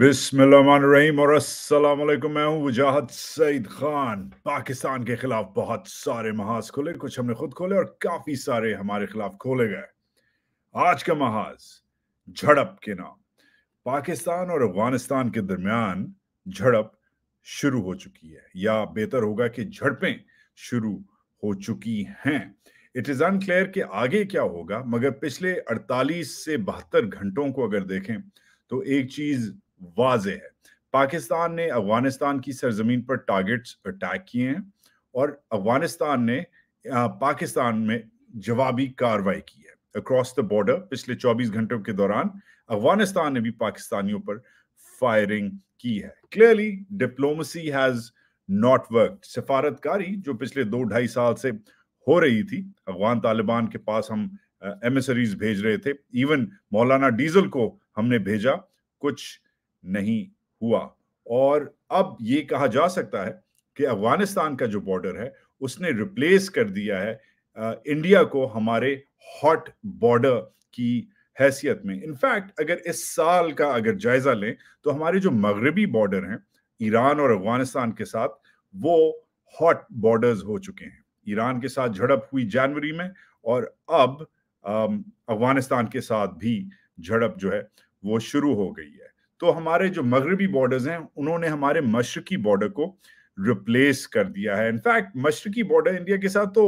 बिस्मिल्लाम और असलम मैं हूं वजाहत सईद खान पाकिस्तान के खिलाफ बहुत सारे महाज खोले कुछ हमने खुद खोले और काफी सारे हमारे खिलाफ खोले गए आज का महाज झड़प के नाम पाकिस्तान और अफगानिस्तान के दरमियान झड़प शुरू हो चुकी है या बेहतर होगा कि झड़पें शुरू हो चुकी हैं इट इज अनक्लियर कि आगे क्या होगा मगर पिछले 48 से बहत्तर घंटों को अगर देखें तो एक चीज वाज है पाकिस्तान ने अफगानिस्तान की सरजमीन पर टारगेट्स अटैक किए हैं और अफगानिस्तान ने पाकिस्तान में जवाबी कार्रवाई की है अक्रॉस द बॉर्डर पिछले 24 घंटों के दौरान अफगानिस्तान ने भी पाकिस्तानियों पर फायरिंग की है clearly diplomacy has not work सफारतकारी जो पिछले दो ढाई साल से हो रही थी अफगान तालिबान के पास हम एमिसरीज भेज रहे थे इवन मौलाना डीजल को हमने भेजा कुछ नहीं हुआ और अब ये कहा जा सकता है कि अफगानिस्तान का जो बॉर्डर है उसने रिप्लेस कर दिया है इंडिया को हमारे हॉट बॉर्डर की हैसियत में इनफैक्ट अगर इस साल का अगर जायजा लें तो हमारे जो मगरबी बॉर्डर हैं ईरान और अफगानिस्तान के साथ वो हॉट बॉर्डर्स हो चुके हैं ईरान के साथ झड़प हुई जनवरी में और अब अफगानिस्तान के साथ भी झड़प जो है वो शुरू हो गई है तो हमारे जो मगरबी बॉर्डर्स हैं उन्होंने हमारे मशरकी बॉर्डर को रिप्लेस कर दिया है इनफैक्ट मशरकी बॉर्डर इंडिया के साथ तो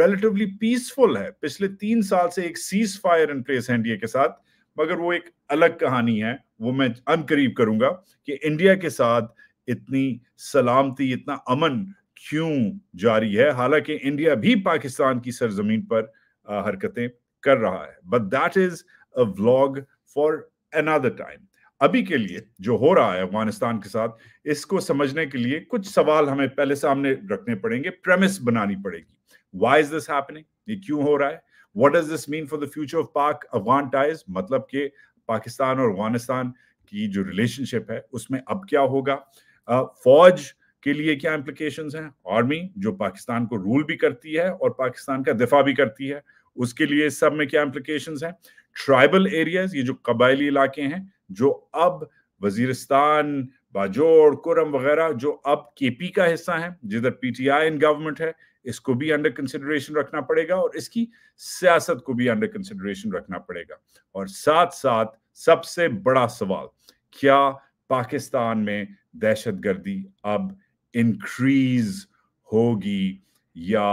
रिलेटिवली पीसफुल है पिछले तीन साल से एक सीज फायर इन प्लेस है इंडिया के साथ मगर वो एक अलग कहानी है वो मैं अनकरीब करूंगा कि इंडिया के साथ इतनी सलामती इतना अमन क्यों जारी है हालांकि इंडिया भी पाकिस्तान की सरजमीन पर हरकतें कर रहा है but that is a vlog for another time अभी के लिए जो हो रहा है अफगानिस्तान के साथ इसको समझने के लिए कुछ सवाल हमें पहले सामने रखने पड़ेंगे प्रेमिस बनानी पड़ेगी वाई इज दिस हैपनिंग ये क्यों हो रहा है what does this mean for the future of Pak Afghan ties मतलब के पाकिस्तान और अफगानिस्तान की जो रिलेशनशिप है उसमें अब क्या होगा फौज के लिए क्या इम्प्लीकेशन हैं आर्मी जो पाकिस्तान को रूल भी करती है और पाकिस्तान का दिफा भी करती है उसके लिए सब में क्या इम्प्लीकेशन हैं ट्राइबल एरियाज ये जो कबायली इलाके हैं जो अब वजीरिस्तान बाजोर कुरम वगैरह जो अब केपी का हिस्सा है जिधर पीटीआई इन गवर्नमेंट है इसको भी अंडर कंसिडरेशन रखना पड़ेगा और इसकी सियासत को भी अंडर कंसिडरेशन रखना पड़ेगा और साथ साथ सबसे बड़ा सवाल क्या पाकिस्तान में दहशत गर्दी अब इंक्रीज होगी या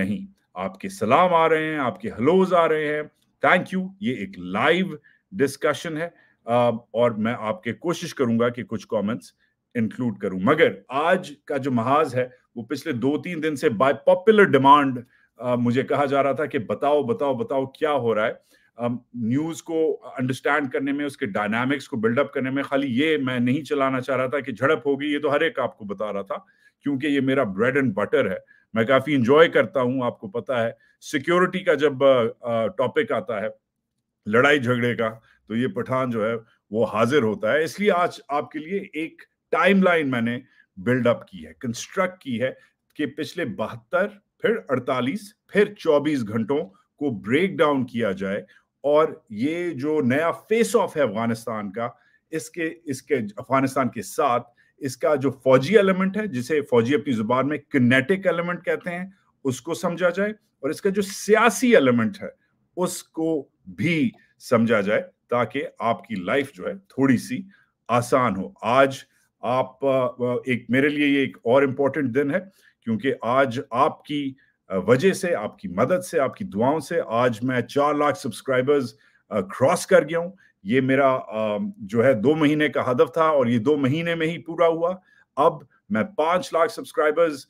नहीं आपके सलाम आ रहे हैं आपके हलोज आ रहे हैं थैंक यू ये एक लाइव डिस्कशन है और मैं आपके कोशिश करूंगा कि कुछ कमेंट्स इंक्लूड करूं मगर आज का जो महाज है वो पिछले दो तीन दिन से बाय पॉपुलर डिमांड मुझे कहा जा रहा था कि बताओ बताओ बताओ क्या हो रहा है न्यूज को अंडरस्टैंड करने में उसके डायनामिक्स को बिल्डअप करने में खाली ये मैं नहीं चलाना चाह रहा था कि झड़प होगी ये तो हर एक आपको बता रहा था क्योंकि ये मेरा ब्रेड एंड बटर है मैं काफी इंजॉय करता हूं आपको पता है सिक्योरिटी का जब टॉपिक आता है लड़ाई झगड़े का तो ये पठान जो है वो हाजिर होता है इसलिए आज आपके लिए एक टाइमलाइन मैंने बिल्डअप की है कंस्ट्रक्ट की है कि पिछले बहत्तर फिर 48 फिर 24 घंटों को ब्रेक डाउन किया जाए और ये जो नया फेस ऑफ है अफगानिस्तान का इसके इसके अफगानिस्तान के साथ इसका जो फौजी एलिमेंट है जिसे फौजी अपनी जुबान में किनेटिक एलिमेंट कहते हैं उसको समझा जाए और इसका जो सियासी एलिमेंट है उसको भी समझा जाए ताकि आपकी लाइफ जो है थोड़ी सी आसान हो आज आप एक मेरे लिए ये एक और इम्पोर्टेंट दिन है क्योंकि आज आपकी वजह से आपकी मदद से आपकी दुआओं से आज मैं चार लाख सब्सक्राइबर्स क्रॉस कर गया हूँ ये मेरा जो है दो महीने का हदफ था और ये दो महीने में ही पूरा हुआ अब मैं पांच लाख सब्सक्राइबर्स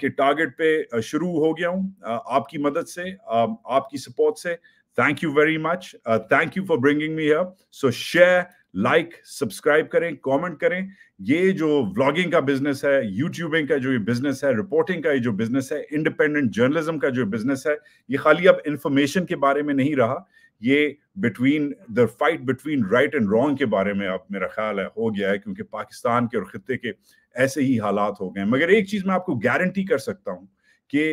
के टारगेट पे शुरू हो गया हूँ आपकी मदद से आपकी सपोर्ट से thank you very much thank you for bringing me up so share like subscribe करें कमेंट करें ये जो व्लॉगिंग का बिजनेस है यूट्यूबिंग का जो ये बिजनेस है रिपोर्टिंग का ये जो बिजनेस है इंडिपेंडेंट जर्नलिज्म का जो बिजनेस है ये खाली अब इंफॉर्मेशन के बारे में नहीं रहा ये between the fight between right and wrong के बारे में अब मेरा ख्याल है हो गया है क्योंकि पाकिस्तान के और खत्े के ऐसे ही हालात हो गए मगर एक चीज मैं आपको गारंटी कर सकता हूँ कि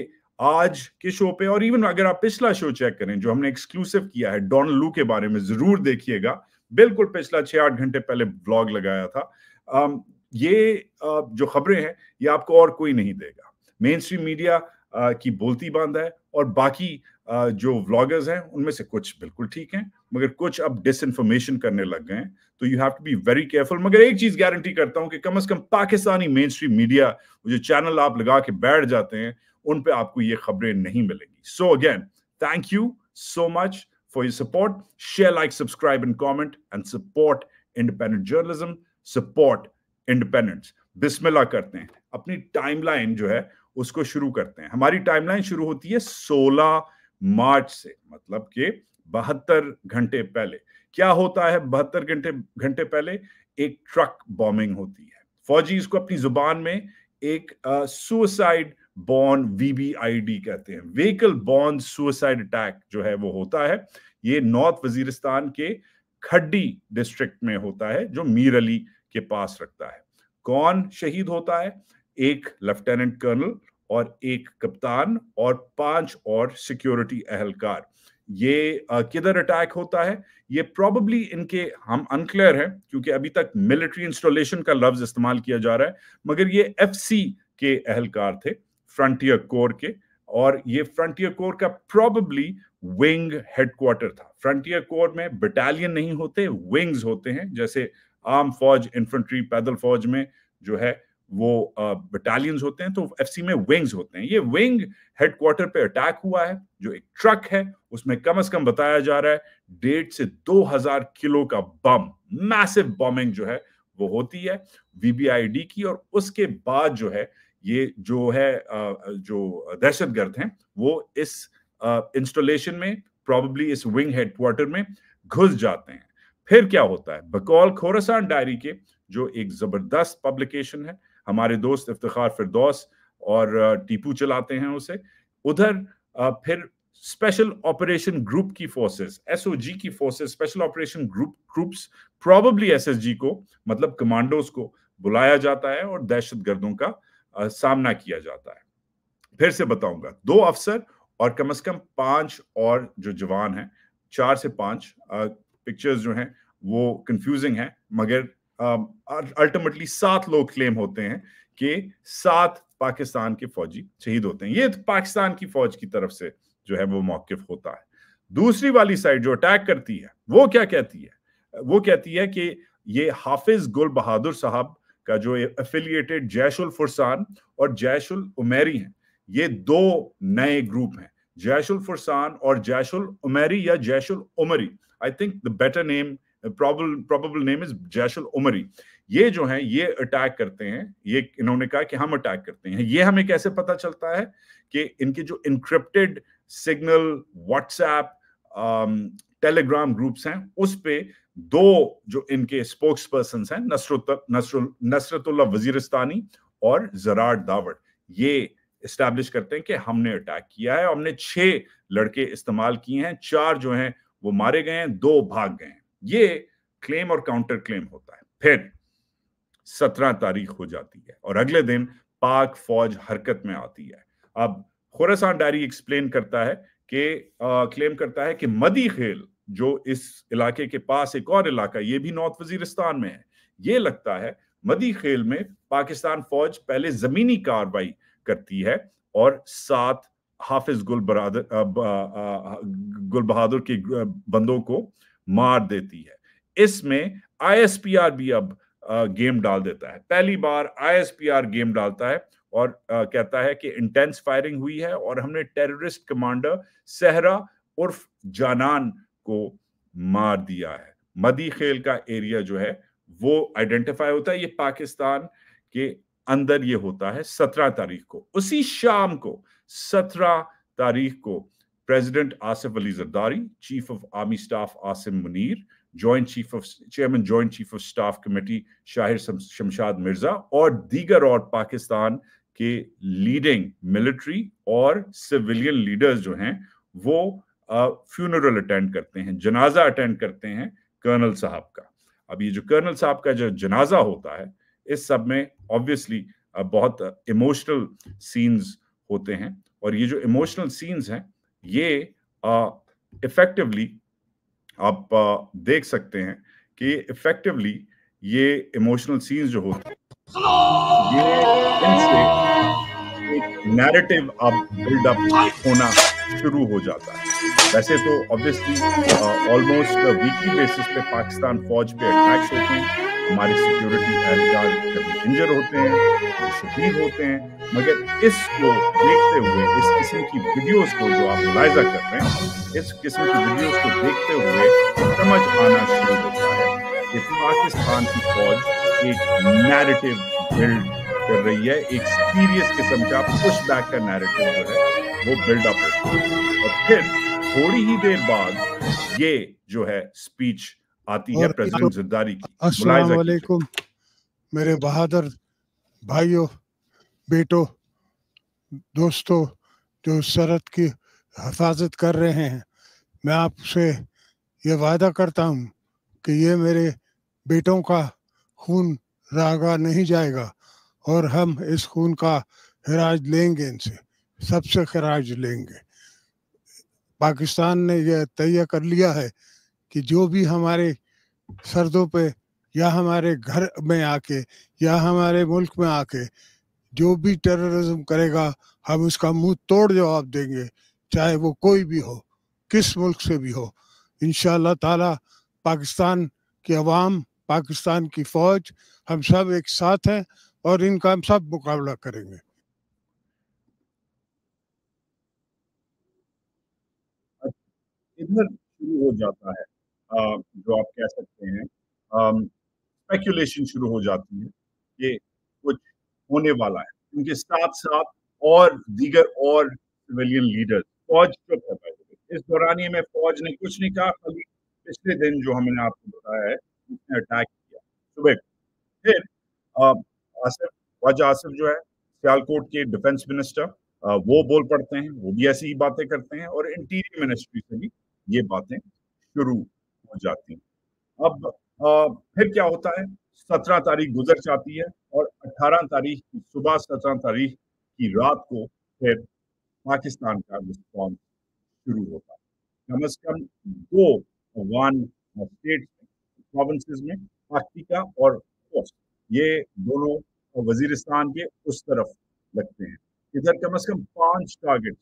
आज के शो पे और इवन अगर आप पिछला शो चेक करें जो हमने एक्सक्लूसिव किया है डॉन लू के बारे में जरूर देखिएगा बिल्कुल पिछला छह आठ घंटे पहले ब्लॉग लगाया था आम, ये जो खबरें हैं ये आपको और कोई नहीं देगा मेन स्ट्रीम मीडिया की बोलती बांध है और बाकी जो व्लॉगर्स हैं उनमें से कुछ बिल्कुल ठीक हैं मगर कुछ अब डिस इन्फॉर्मेशन करने लग गए हैं तो you have to be very careful मगर एक चीज गारंटी करता हूं कि कम से कम पाकिस्तानी मेन स्ट्रीम मीडिया जो चैनल आप लगा के बैठ जाते हैं उन पे आपको ये खबरें नहीं मिलेंगी so again thank you so much for your support share like subscribe and comment and support independent journalism support independence बिस्मिल्ला करते हैं अपनी टाइमलाइन जो है उसको शुरू करते हैं हमारी टाइमलाइन शुरू होती है 16 मार्च से मतलब के बहत्तर घंटे पहले क्या होता है बहत्तर घंटे घंटे पहले एक ट्रक बॉम्बिंग होती है फौजी इसको अपनी जुबान में एक सुसाइड uh, बॉर्न वीबीआईडी कहते हैं व्हीकल बॉर्न सुसाइड अटैक जो है वो होता है ये नॉर्थ वजीरिस्तान के खड्डी डिस्ट्रिक्ट में होता है जो मीर अली के पास रखता है कौन शहीद होता है एक लेफ्टिनेंट कर्नल और एक कप्तान और पांच और सिक्योरिटी अहलकार ये किधर अटैक होता है ये प्रॉबली इनके हम अनक्लियर है क्योंकि अभी तक मिलिट्री इंस्टॉलेशन का लफ्ज इस्तेमाल किया जा रहा है मगर ये एफसी के अहलकार थे फ्रंटियर कोर के और ये फ्रंटियर कोर का प्रॉबली विंग हेडक्वार्टर था फ्रंटियर कोर में बटालियन नहीं होते विंग्स होते हैं जैसे आर्म फौज इन्फेंट्री पैदल फौज में जो है वो बटालियंस होते हैं तो एफसी में विंग्स होते हैं ये विंग हेडक्वार्टर पे अटैक हुआ है जो एक ट्रक है उसमें कम से कम बताया जा रहा है डेढ़ से दो हजार किलो का बम मैसिव बॉम्बिंग जो है वो होती है वीबीआईडी की और उसके बाद जो है ये जो है जो दहशत गर्द हैं वो इस इंस्टॉलेशन में प्रॉबली इस विंग हेडक्वार्टर में घुस जाते हैं फिर क्या होता है बकौल खोरसान डायरी के जो एक जबरदस्त पब्लिकेशन है हमारे दोस्त इफ्तार फिरदौस और टीपू चलाते हैं उसे उधर फिर स्पेशल ऑपरेशन ग्रुप की फोर्सेस एसओजी की forces special operation group groups probably SSG को मतलब कमांडोज को बुलाया जाता है और दहशत गर्दों का सामना किया जाता है फिर से बताऊंगा दो अफसर और कम से कम पांच और जो जवान हैं चार से पांच पिक्चर्स जो हैं वो कंफ्यूजिंग है मगर अल्टीमेटली सात लोग क्लेम होते हैं कि सात पाकिस्तान के फौजी शहीद होते हैं ये तो पाकिस्तान की फौज की तरफ से जो है वो मौकफ होता है दूसरी वाली साइड जो अटैक करती है वो क्या कहती है वो कहती है कि ये हाफिज गुल बहादुर साहब का जो एफिलिएटेड जैशुल फुरसान और जैशुल उमेरी हैं ये दो नए ग्रुप हैं जैशुल फुरसान और जैशुल उमेरी या जैशुल उमरी I think the better name probable name is जैशुल उमरी ये जो है ये अटैक करते हैं ये इन्होंने कहा कि हम अटैक करते हैं ये हमें कैसे पता चलता है कि इनके जो encrypted signal WhatsApp Telegram groups हैं उस पे दो जो इनके स्पोक्स पर्सन है नसरतुल्ला वजीरस्तानी और जराड दावड़ ये इस्टेब्लिश करते हैं कि हमने अटैक किया है हमने छह लड़के इस्तेमाल किए हैं चार जो हैं वो मारे गए हैं दो भाग गए हैं ये क्लेम और काउंटर क्लेम होता है फिर सत्रह तारीख हो जाती है और अगले दिन पाक फौज हरकत में आती है अब खुरासान डायरी एक्सप्लेन करता है कि क्लेम करता है कि मदी खेल जो इस इलाके के पास एक और इलाका ये भी नॉर्थ वजीरिस्तान में है ये लगता है मदी खेल में पाकिस्तान फौज पहले जमीनी कार्रवाई करती है और साथ हाफिज गुल बरादर गुल बहादुर के बंदों को मार देती है इसमें आईएसपीआर भी अब गेम डाल देता है पहली बार आईएसपीआर गेम डालता है और कहता है कि इंटेंस फायरिंग हुई है और हमने टेररिस्ट कमांडर सहरा उर्फ जानान को मार दिया है मदी खेल का एरिया जो है वो आइडेंटिफाई होता है ये पाकिस्तान के अंदर ये होता है सत्रह तारीख को उसी शाम को सत्रह तारीख को president Asif Ali Zardari chief of army staff Asim Munir joint chief of chairman joint chief of staff committee Shahir Shamshad Mirza और दीगर और पाकिस्तान के लीडिंग मिलिट्री और सिविलियन लीडर्स जो हैं वो फ्यूनरल अटेंड करते हैं जनाजा अटेंड करते हैं कर्नल साहब का अब ये जो कर्नल साहब का जो जनाजा होता है इस सब में ऑब्वियसली बहुत इमोशनल सीन्स होते हैं और ये जो इमोशनल सीन्स हैं ये इफेक्टिवली आप आ, देख सकते हैं कि इफेक्टिवली ये इमोशनल सीन्स जो होते हैं ये नैरेटिव अब बिल्डअप होना शुरू हो जाता है वैसे तो ऑब्वियसली ऑलमोस्ट वीकली बेसिस पे पाकिस्तान फौज पे अटैक्स होते हैं हमारे सिक्योरिटी एहलकार कभी इंजर होते हैं तो शहीद होते हैं मगर इसको देखते हुए इस किस्म की वीडियोस को जो आप मुलायजा कर रहे हैं इस किस्म की वीडियोस को देखते हुए समझ आना शुरू होता है कि पाकिस्तान की फौज एक नैरेटिव बिल्ड कर रही है एक सीरियस किस्म का पुश बैक का नैरेटिव जो है वो बिल्डअप होता है और फिर थोड़ी ही देर बाद ये जो है स्पीच आती है प्रेसिडेंट जरदारी की अस्सलाम मेरे बहादुर भाइयों बेटो दोस्तों जो सरहद की हिफाजत कर रहे हैं मैं आपसे ये वादा करता हूँ कि ये मेरे बेटों का खून रागा नहीं जाएगा और हम इस खून का हिराज लेंगे इनसे सबसे खराज लेंगे पाकिस्तान ने यह तय कर लिया है कि जो भी हमारे सरदों पे या हमारे घर में आके या हमारे मुल्क में आके जो भी टेररिज्म करेगा हम उसका मुंह तोड़ जवाब देंगे चाहे वो कोई भी हो किस मुल्क से भी हो इन ताला पाकिस्तान की अवाम पाकिस्तान की फौज हम सब एक साथ हैं और इनका हम सब मुकाबला करेंगे इधर शुरू हो जाता है जो आप कह सकते हैं स्पेकुलेशन शुरू हो जाती है कि कुछ होने वाला है उनके साथ साथ और दीगर और सिविलियन लीडर फौज चुप है इस दौरान में फौज ने कुछ नहीं कहा खाली पिछले दिन जो हमने आपको बताया है उसने अटैक किया सुबह फिर आसिफ वाजा आसिफ जो है सियालकोट के डिफेंस मिनिस्टर वो बोल पड़ते हैं वो भी ऐसी ही बातें करते हैं और इंटीरियर मिनिस्ट्री से भी ये बातें शुरू हो जाती हैं अब आ, फिर क्या होता है सत्रह तारीख गुजर जाती है और अठारह तारीख की सुबह सत्रह तारीख की रात को फिर पाकिस्तान का रिस्पॉन्स शुरू होता है कम अज कम दो अफगान स्टेट प्रोविंस में पाकिस्तान और ये दोनों वजीरिस्तान के उस तरफ लगते हैं इधर कम अज कम पांच टारगेट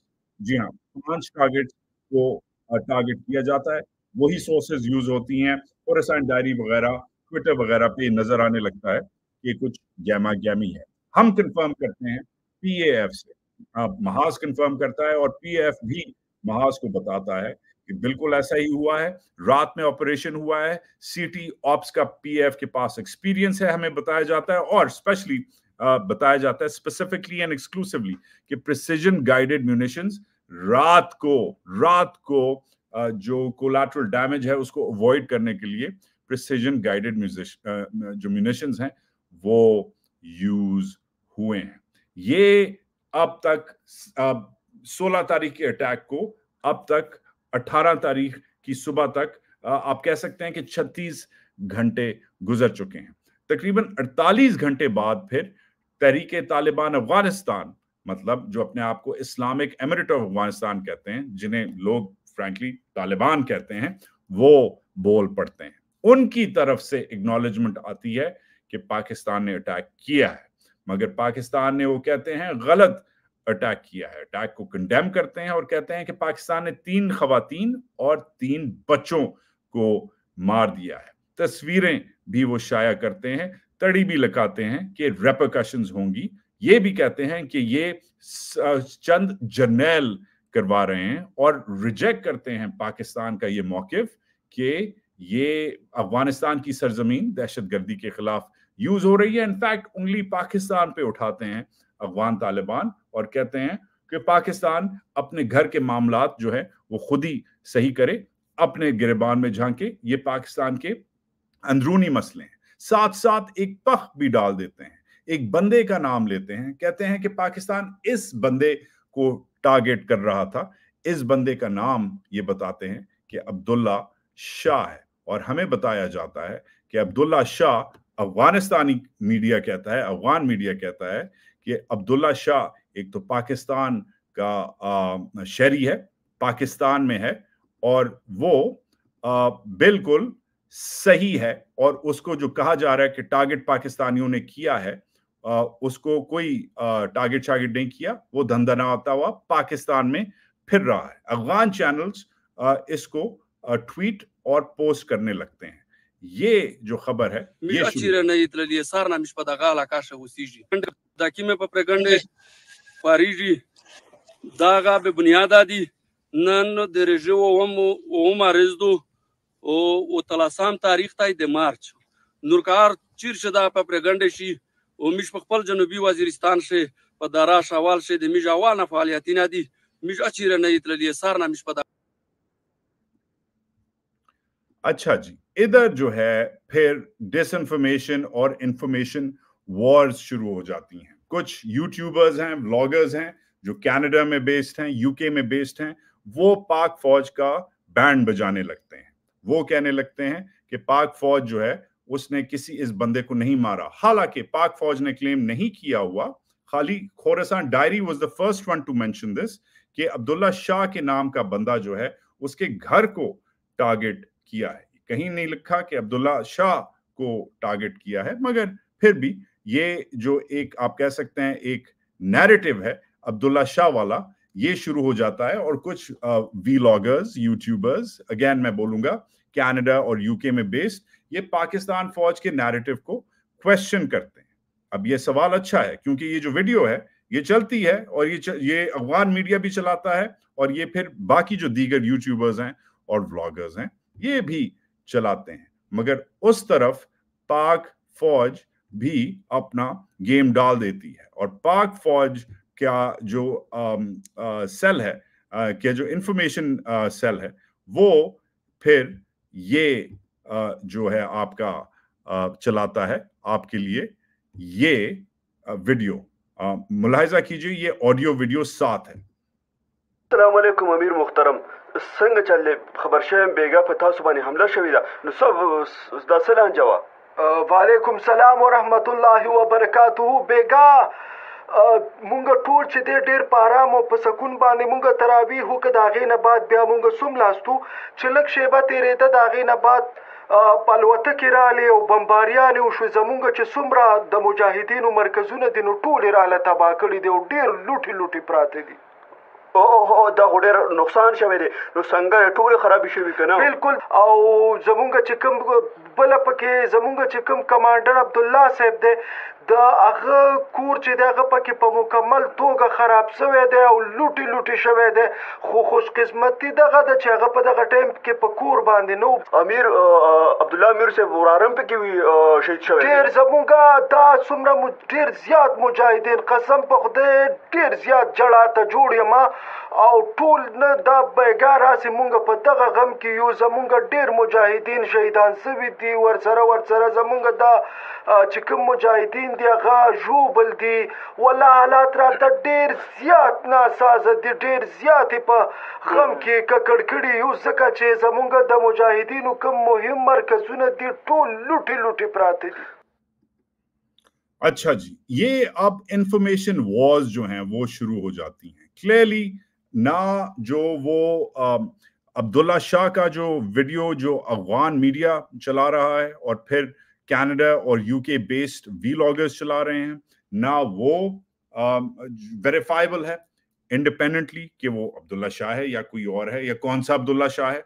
जी हाँ पांच टारगेट को टारगेट किया जाता है वही सोर्सेज यूज होती हैं और ऐसा डायरी वगैरह ट्विटर वगैरह पे नजर आने लगता है कि कुछ गैमा गैमी है हम कंफर्म करते हैं पी से आप महाज कंफर्म करता है और पी भी महाज को बताता है कि बिल्कुल ऐसा ही हुआ है रात में ऑपरेशन हुआ है सिटी ऑप्स का पीएफ के पास एक्सपीरियंस है हमें बताया जाता है और स्पेशली बताया जाता है स्पेसिफिकली एंड एक्सक्लूसिवली कि प्रिसीजन गाइडेड म्यूनिशंस रात को रात को जो कोलाट्रल डैमेज है उसको अवॉइड करने के लिए प्रिसीजन गाइडेड जो म्यूनिशन हैं वो यूज हुए हैं ये अब तक अब 16 तारीख के अटैक को अब तक 18 तारीख की सुबह तक आप कह सकते हैं कि 36 घंटे गुजर चुके हैं तकरीबन 48 घंटे बाद फिर तहरीक तालिबान अफगानिस्तान मतलब जो अपने आप को इस्लामिक एमरेट ऑफ अफगानिस्तान कहते हैं जिन्हें लोग फ्रेंकली तालिबान कहते हैं वो बोल पड़ते हैं उनकी तरफ से एक्नॉलेजमेंट आती है कि पाकिस्तान ने अटैक किया है मगर पाकिस्तान ने वो कहते हैं गलत अटैक किया है अटैक को कंडेम करते हैं और कहते हैं कि पाकिस्तान ने तीन खातन और तीन बच्चों को मार दिया है तस्वीरें भी वो शाया करते हैं तड़ी भी लगाते हैं कि रेपोकाशन होंगी ये भी कहते हैं कि ये चंद जर्नैल करवा रहे हैं और रिजेक्ट करते हैं पाकिस्तान का ये मौकफ कि ये अफगानिस्तान की सरजमीन दहशत गर्दी के खिलाफ यूज हो रही है इनफैक्ट उंगली पाकिस्तान पे उठाते हैं अफगान तालिबान और कहते हैं कि पाकिस्तान अपने घर के मामला जो है वो खुद ही सही करे अपने गिरबान में झांके ये पाकिस्तान के अंदरूनी मसले हैं साथ साथ एक पख भी डाल देते हैं एक बंदे का नाम लेते हैं कहते हैं कि पाकिस्तान इस बंदे को टारगेट कर रहा था इस बंदे का नाम ये बताते हैं कि अब्दुल्ला शाह है और हमें बताया जाता है कि अब्दुल्ला शाह अफगानिस्तानी मीडिया कहता है अफगान मीडिया कहता है कि अब्दुल्ला शाह एक तो पाकिस्तान का शहरी है पाकिस्तान में है और वो आ, बिल्कुल सही है और उसको जो कहा जा रहा है कि टारगेट पाकिस्तानियों ने किया है उसको कोई टारगेट शारगेट नहीं किया वो धंधा ना होता हुआ पाकिस्तान में फिर रहा है अफगान चैनल्स इसको ट्वीट और पोस्ट करने लगते हैं ये जो खबर है ये او او تلاسام تاریخ تای د مارچ نورکار او موږ په خپل جنوبي وزیرستان شه په دارا شوال شه د میج اوال نه فعالیت نه دي موږ اچیر نه تللی سار نه موږ په अच्छा जी इधर जो है फिर डिस डिसइंफॉर्मेशन और इंफॉर्मेशन वॉर्स शुरू हो जाती हैं कुछ यूट्यूबर्स हैं ब्लॉगर्स हैं जो कनाडा में बेस्ड हैं यूके में बेस्ड हैं वो पाक फौज का बैंड बजाने लगते हैं वो कहने लगते हैं कि पाक फौज जो है उसने किसी इस बंदे को नहीं मारा हालांकि पाक फौज ने क्लेम नहीं किया हुआ खाली Khorasan diary was the first one to मैं दिस कि अब्दुल्ला शाह के नाम का बंदा जो है उसके घर को टारगेट किया है कहीं नहीं लिखा कि अब्दुल्ला शाह को टारगेट किया है मगर फिर भी ये जो एक आप कह सकते हैं एक नैरेटिव है अब्दुल्ला शाह वाला ये शुरू हो जाता है और कुछ वी लॉगर्स यूट्यूबर्स अगेन मैं बोलूंगा कनाडा और यूके में बेस्ड ये पाकिस्तान फौज के नैरेटिव को क्वेश्चन करते हैं अब ये सवाल अच्छा है क्योंकि ये जो वीडियो है ये चलती है और ये चल, ये अफगान मीडिया भी चलाता है और ये फिर बाकी जो दीगर यूट्यूबर्स हैं और व्लॉगर्स हैं ये भी चलाते हैं मगर उस तरफ पाक फौज भी अपना गेम डाल देती है और पाक फौज क्या जो आ, आ, सेल है आ, क्या जो इंफॉर्मेशन सेल है वो फिर ये जो है आपका चलाता है आपके लिए ये वीडियो मुलाहिजा कीजिए ये ऑडियो वीडियो साथ है अमीर मुख्तरम संग चल खबर शह बेगा पता सुबह ने हमला शविदा सब दसला जवा वालेकुम सलाम व रहमतुल्लाहि व बरकातुहू बेगा مونږ ټول چې دې ډېر په آرام او په سکون باندې مونږ تراویح وکړ د هغې نه بعد بیا مونږ سوملاستو چې لږ شیبه تېرېده د هغې نه بعد پلوته کې رالی او بمباریان او شو زمونږ چې څومره د مجاهدینو مرکزونه د ټول رااله تبا کړي دي او ډیر لوټي لوټي پراته دي او او دا ډېر نقصان شوی دی نو څنګه ټول خراب شوی کنه بالکل او زمونږ چې کوم بل پکې زمونږ چې کوم کمانډر عبد الله صاحب دی د هغه کور چې دغه پکې په مکمل توګه خراب شوی دی او لوټي لوټي شوی دی خو خوش قسمتي دغه د چې هغه په دغه ټیم کې په کور باندې نو امیر عبد الله امیر صاحب ورارم پکې وی شهید شوی ډیر زمونږه دا څومره ډیر زیات مجاهدین قسم په خدای ډیر زیات جړه ته جوړ یم او ټول نه دا بیګار راسي مونږ په دغه غم کې یو زمونږ ډیر مجاهدین شهیدان سوي دي ور سره ور سره زمونږ دا چې کوم مجاهدین دی غا جو بل دي ولا حالات را د ډیر زیات نه ساز دي ډیر زیات په غم کې ککړ کړي یو ځکه چې زمونږ د مجاهدینو کوم مهم مرکزونه دي ټول لوټي لوټي پراته دي अच्छा जी ये अब इंफॉर्मेशन वॉर्स जो हैं वो शुरू हो जाती हैं क्लियरली ना जो वो अब्दुल्ला शाह का जो वीडियो जो अफगान मीडिया चला रहा है और फिर कनाडा और यूके बेस्ड लॉगर्स चला रहे हैं ना वो वेरीफाइबल है इंडिपेंडेंटली कि वो अब्दुल्ला शाह है या कोई और है या कौन सा अब्दुल्ला शाह है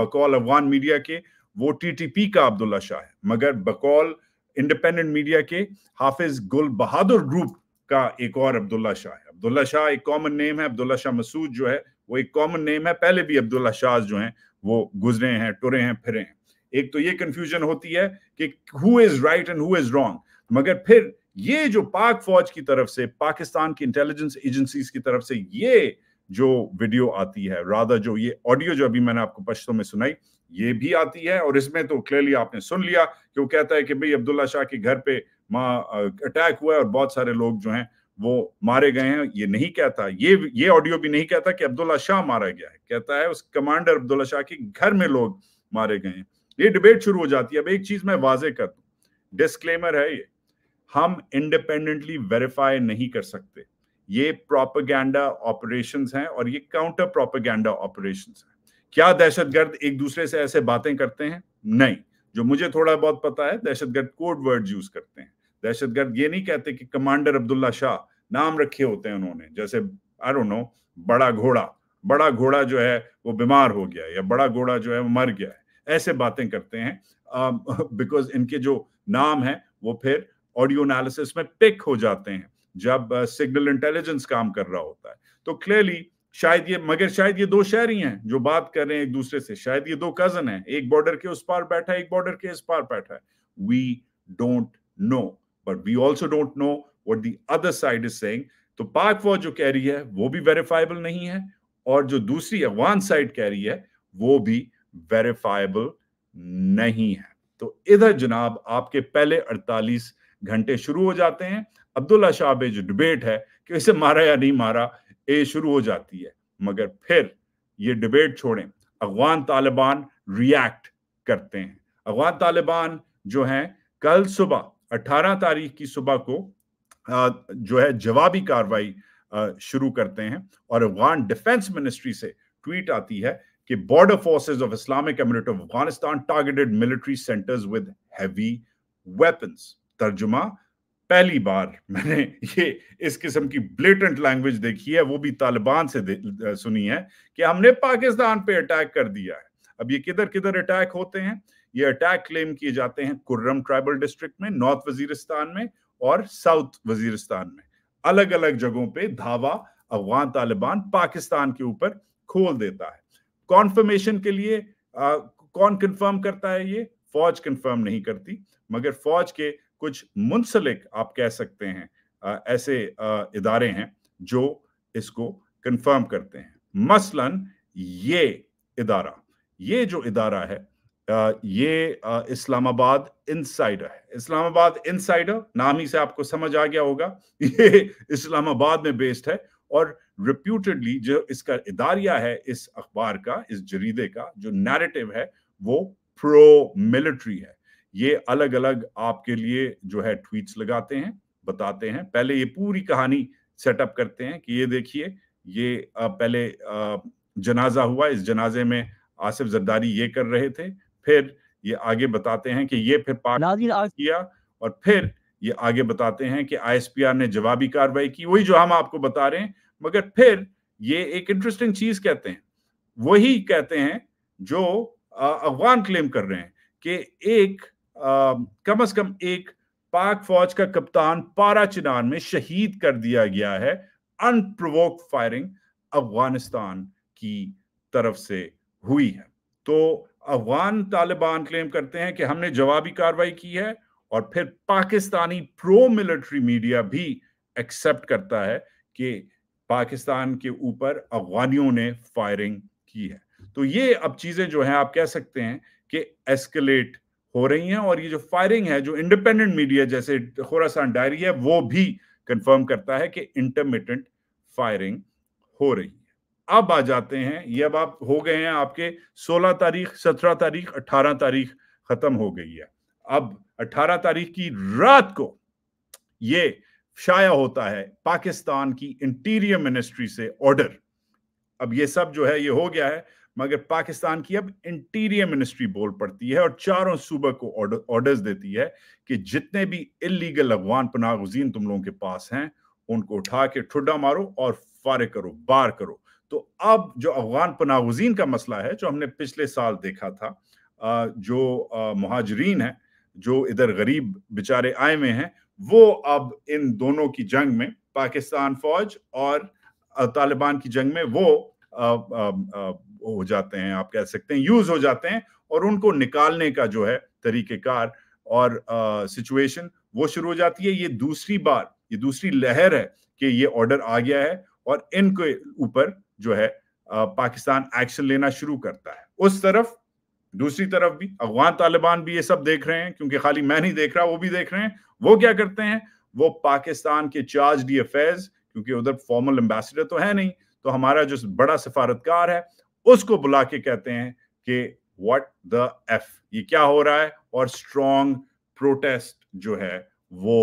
बकौल अफगान मीडिया के वो टीटीपी का अब्दुल्ला शाह है मगर बकौल इंडिपेंडेंट मीडिया के हाफिज गुल बहादुर ग्रुप का एक और अब्दुल्ला शाह है अब्दुल्ला शाह एक कॉमन नेम है अब्दुल्ला शाह मसूद जो है वो एक कॉमन नेम है पहले भी अब्दुल्ला शाह जो है वो गुजरे हैं टुरे हैं फिरे हैं एक तो ये कंफ्यूजन होती है कि who is right and who is wrong मगर फिर ये जो पाक फौज की तरफ से पाकिस्तान की इंटेलिजेंस एजेंसीज की तरफ से ये जो वीडियो आती है राधा जो ये ऑडियो जो अभी मैंने आपको पश्चों में सुनाई ये भी आती है और इसमें तो क्लियरली आपने सुन लिया कि वो कहता है कि भाई अब्दुल्ला शाह के घर पे माँ अटैक हुआ है और बहुत सारे लोग जो हैं वो मारे गए हैं ये नहीं कहता ये ये ऑडियो भी नहीं कहता कि अब्दुल्ला शाह मारा गया है कहता है उस कमांडर अब्दुल्ला शाह के घर में लोग मारे गए हैं ये डिबेट शुरू हो जाती है अब एक चीज मैं वाजे कर दू डिस्क्लेमर है ये हम इंडिपेंडेंटली वेरीफाई नहीं कर सकते ये प्रोपेगेंडा ऑपरेशन है और ये काउंटर प्रोपेगेंडा ऑपरेशन है क्या दहशतगर्द एक दूसरे से ऐसे बातें करते हैं नहीं जो मुझे थोड़ा बहुत पता है दहशतगर्द कोड वर्ड यूज करते हैं दहशत गर्द ये नहीं कहते कि कमांडर अब्दुल्ला शाह नाम रखे होते हैं उन्होंने जैसे आई डोंट नो बड़ा घोड़ा बड़ा घोड़ा जो है वो बीमार हो गया है या बड़ा घोड़ा जो है वो मर गया है ऐसे बातें करते हैं बिकॉज uh, इनके जो नाम है वो फिर ऑडियो एनालिसिस में पिक हो जाते हैं जब सिग्नल uh, इंटेलिजेंस काम कर रहा होता है तो क्लियरली शायद ये मगर शायद ये दो शहरी हैं जो बात कर रहे हैं एक दूसरे से शायद ये दो कजन हैं एक बॉर्डर के उस पार बैठा है एक बॉर्डर के इस पार बैठा है we don't know but we also don't know what the other side is saying तो पाक फौज जो कह रही है वो भी वेरीफाइबल नहीं है और जो दूसरी अफगान साइड कह रही है वो भी वेरीफाइबल नहीं है तो इधर जनाब आपके पहले 48 घंटे शुरू हो जाते हैं अब्दुल्ला शाह जो डिबेट है कि इसे मारा या नहीं मारा ये शुरू हो जाती है मगर फिर ये डिबेट छोड़ें अफगान तालिबान रिएक्ट करते हैं अफगान तालिबान जो हैं कल सुबह 18 तारीख की सुबह को जो है जवाबी कार्रवाई शुरू करते हैं और अफगान डिफेंस मिनिस्ट्री से ट्वीट आती है कि border forces of Islamic emirate of Afghanistan targeted military centres with heavy weapons तर्जुमा पहली बार मैंने ये इस किस्म की ब्लेटेंट लैंग्वेज देखी है वो भी तालिबान से सुनी है कि हमने पाकिस्तान पे अटैक कर दिया है अब ये किधर किधर अटैक होते हैं ये अटैक क्लेम किए जाते हैं कुर्रम ट्राइबल डिस्ट्रिक्ट में नॉर्थ वजीरिस्तान में और साउथ वजीरिस्तान में अलग अलग जगहों पे धावा अफगान तालिबान पाकिस्तान के ऊपर खोल देता है कॉन्फर्मेशन के लिए आ, कौन कंफर्म करता है ये फौज कंफर्म नहीं करती मगर फौज के कुछ मुंसलिक आप कह सकते हैं आ, ऐसे आ, इदारे हैं जो इसको कंफर्म करते हैं मसलन ये इदारा ये जो इदारा है ये इस्लामाबाद इनसाइडर है इस्लामाबाद इनसाइडर नाम ही से आपको समझ आ गया होगा ये इस्लामाबाद में बेस्ड है और रिप्यूटेडली जो इसका इदारिया है इस अखबार का इस जरीदे का जो नैरेटिव है वो प्रो मिलिट्री है ये अलग अलग आपके लिए जो है ट्वीट्स लगाते हैं बताते हैं पहले ये पूरी कहानी सेटअप करते हैं कि ये देखिए ये पहले जनाजा हुआ इस जनाजे में आसिफ जरदारी ये कर रहे थे फिर ये आगे बताते हैं कि ये फिर पार्टी आज... किया और फिर ये आगे बताते हैं कि आईएसपीआर ने जवाबी कार्रवाई की वही जो हम आपको बता रहे हैं मगर फिर ये एक इंटरेस्टिंग चीज कहते हैं वही कहते हैं जो अफगान क्लेम कर रहे हैं कि एक आ, कम से कम एक पाक फौज का कप्तान पारा चिनान में शहीद कर दिया गया है अनप्रोवोक फायरिंग अफगानिस्तान की तरफ से हुई है तो अफगान तालिबान क्लेम करते हैं कि हमने जवाबी कार्रवाई की है और फिर पाकिस्तानी प्रो मिलिट्री मीडिया भी एक्सेप्ट करता है कि पाकिस्तान के ऊपर अफगानियों ने फायरिंग की है तो ये अब चीजें जो है आप कह सकते हैं कि एस्केलेट हो रही हैं और ये जो फायरिंग है जो इंडिपेंडेंट मीडिया जैसे खोरासान डायरी है वो भी कंफर्म करता है कि इंटरमिटेंट फायरिंग हो रही है अब आ जाते हैं ये अब आप हो गए हैं आपके 16 तारीख 17 तारीख 18 तारीख खत्म हो गई है अब 18 तारीख की रात को ये शाया होता है पाकिस्तान की इंटीरियर मिनिस्ट्री से ऑर्डर अब ये सब जो है ये हो गया है मगर पाकिस्तान की अब इंटीरियर मिनिस्ट्री बोल पड़ती है और चारों सूबे को ऑर्डर ऑर्डर्स देती है कि जितने भी इलीगल अफगान पनागुजीन तुम लोगों के पास हैं उनको उठा के ठुड्डा मारो और फारे करो बार करो तो अब जो अफगान पनागुजीन का मसला है जो हमने पिछले साल देखा था जो महाजरीन है जो इधर गरीब बेचारे आए हुए हैं वो अब इन दोनों की जंग में पाकिस्तान फौज और तालिबान की जंग में वो हो जाते हैं आप कह सकते हैं यूज हो जाते हैं और उनको निकालने का जो है तरीकेकार और सिचुएशन वो शुरू हो जाती है ये दूसरी बार ये दूसरी लहर है कि ये ऑर्डर आ गया है और इनके ऊपर जो है पाकिस्तान एक्शन लेना शुरू करता है उस तरफ दूसरी तरफ भी अफगान तालिबान भी ये सब देख रहे हैं क्योंकि खाली मैं नहीं देख रहा वो भी देख रहे हैं वो क्या करते हैं वो पाकिस्तान के चार्ज डी अफेयर्स क्योंकि उधर फॉर्मल एम्बेसडर तो है नहीं तो हमारा जो बड़ा सफारतकार है उसको बुला के कहते हैं कि व्हाट द एफ ये क्या हो रहा है और स्ट्रॉन्ग प्रोटेस्ट जो है वो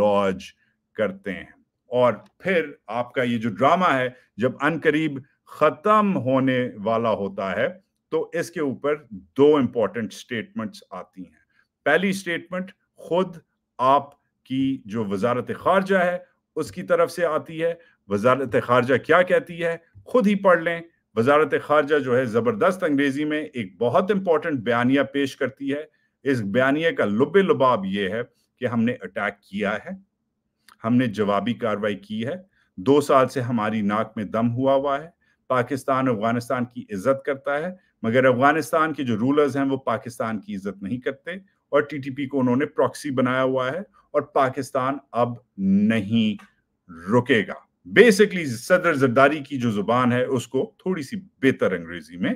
लॉन्च करते हैं और फिर आपका ये जो ड्रामा है जब अनकरीब खत्म होने वाला होता है तो इसके ऊपर दो इंपॉर्टेंट स्टेटमेंट्स आती हैं पहली स्टेटमेंट खुद आपकी जो वजारत खारजा है उसकी तरफ से आती है वजारत खारजा क्या कहती है खुद ही पढ़ लें वजारत खारजा जो है ज़बरदस्त अंग्रेज़ी में एक बहुत इंपॉर्टेंट बयानिया पेश करती है इस बयानिया का लुबे लुबाब यह है कि हमने अटैक किया है हमने जवाबी कार्रवाई की है दो साल से हमारी नाक में दम हुआ हुआ है पाकिस्तान अफगानिस्तान की इज्जत करता है मगर अफगानिस्तान के जो रूलर्स हैं वो पाकिस्तान की इज्जत नहीं करते और टीटीपी को उन्होंने प्रॉक्सी बनाया हुआ है और पाकिस्तान अब नहीं रुकेगा बेसिकली सदर जरदारी की जो जुबान है उसको थोड़ी सी बेहतर अंग्रेजी में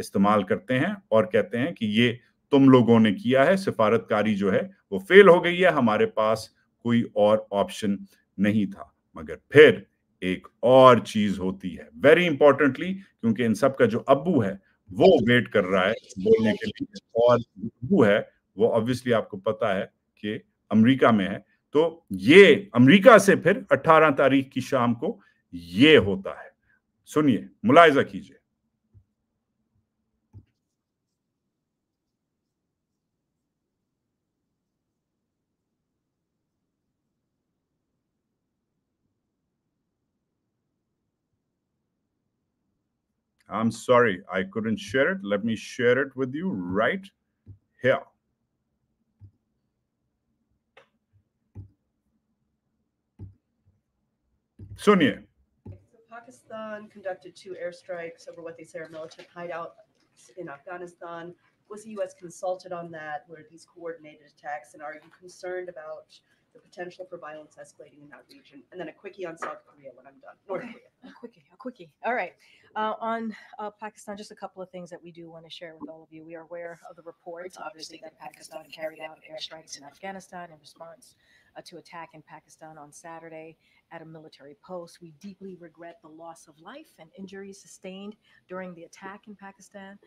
इस्तेमाल करते हैं और कहते हैं कि ये तुम लोगों ने किया है सिफारतकारी जो है वो फेल हो गई है हमारे पास कोई और ऑप्शन नहीं था मगर फिर एक और चीज होती है वेरी इंपॉर्टेंटली क्योंकि इन सब का जो अबू है वो वेट कर रहा है बोलने के लिए और अबू है वो ऑब्वियसली आपको पता है कि अमेरिका में है तो ये अमेरिका से फिर 18 तारीख की शाम को ये होता है सुनिए मुलायजा कीजिए I'm sorry, I couldn't share it. Let me share it with you right here. Sonia. So Pakistan conducted two airstrikes over what they say are militant hideouts in Afghanistan. Was the U.S. consulted on that? Were these coordinated attacks? And are you concerned about the potential for violence escalating in that region, and then a quickie on South Korea when I'm done. North okay. Korea. A quickie, a quickie. All right. Uh, on uh, Pakistan, just a couple of things that we do want to share with all of you. We are aware of the reports, obviously, that Pakistan carried out airstrikes in Afghanistan in response uh, to attack in Pakistan on Saturday at a military post. We deeply regret the loss of life and injuries sustained during the attack in Pakistan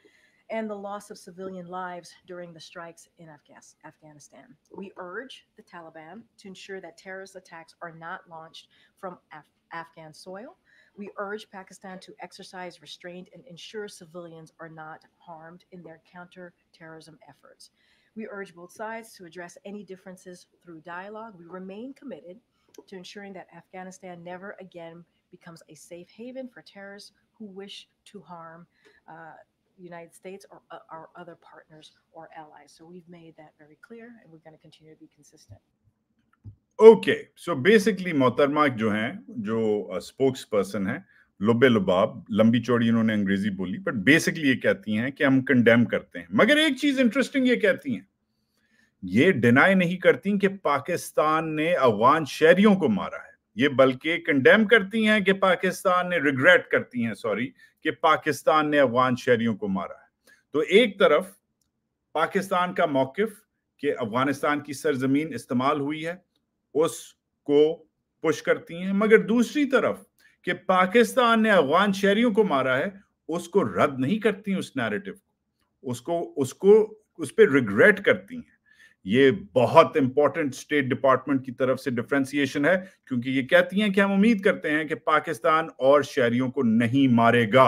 and the loss of civilian lives during the strikes in Afghanistan. We urge the Taliban to ensure that terrorist attacks are not launched from Af- Afghan soil. We urge Pakistan to exercise restraint and ensure civilians are not harmed in their counterterrorism efforts. We urge both sides to address any differences through dialogue. We remain committed to ensuring that Afghanistan never again becomes a safe haven for terrorists who wish to harm uh, United States or uh, our other partners or allies. So we've made that very clear and we're going to continue to be consistent. Okay so basically मोहतरमा जो हैं जो spokes uh, person हैं लुबे लुबाब लंबी चौड़ी इन्होंने अंग्रेजी बोली बट बेसिकली ये कहती हैं कि हम कंडेम करते हैं मगर एक चीज इंटरेस्टिंग ये कहती हैं ये डिनाई नहीं करती कि पाकिस्तान ने अफगान शहरियों को मारा है ये बल्कि कंडेम करती हैं कि पाकिस्तान ने रिग्रेट करती हैं सॉरी कि पाकिस्तान ने अफगान शहरियों को मारा है तो एक तरफ पाकिस्तान का मौकफ कि अफगानिस्तान की सरजमीन इस्तेमाल हुई है उसको पुश करती हैं मगर दूसरी तरफ कि पाकिस्तान ने अफगान शहरियों को मारा है उसको रद्द नहीं करती उस नैरेटिव को उसको उसको उस पर रिग्रेट करती हैं ये बहुत इंपॉर्टेंट स्टेट डिपार्टमेंट की तरफ से डिफ्रेंसिएशन है क्योंकि ये कहती हैं कि हम उम्मीद करते हैं कि पाकिस्तान और शहरियों को नहीं मारेगा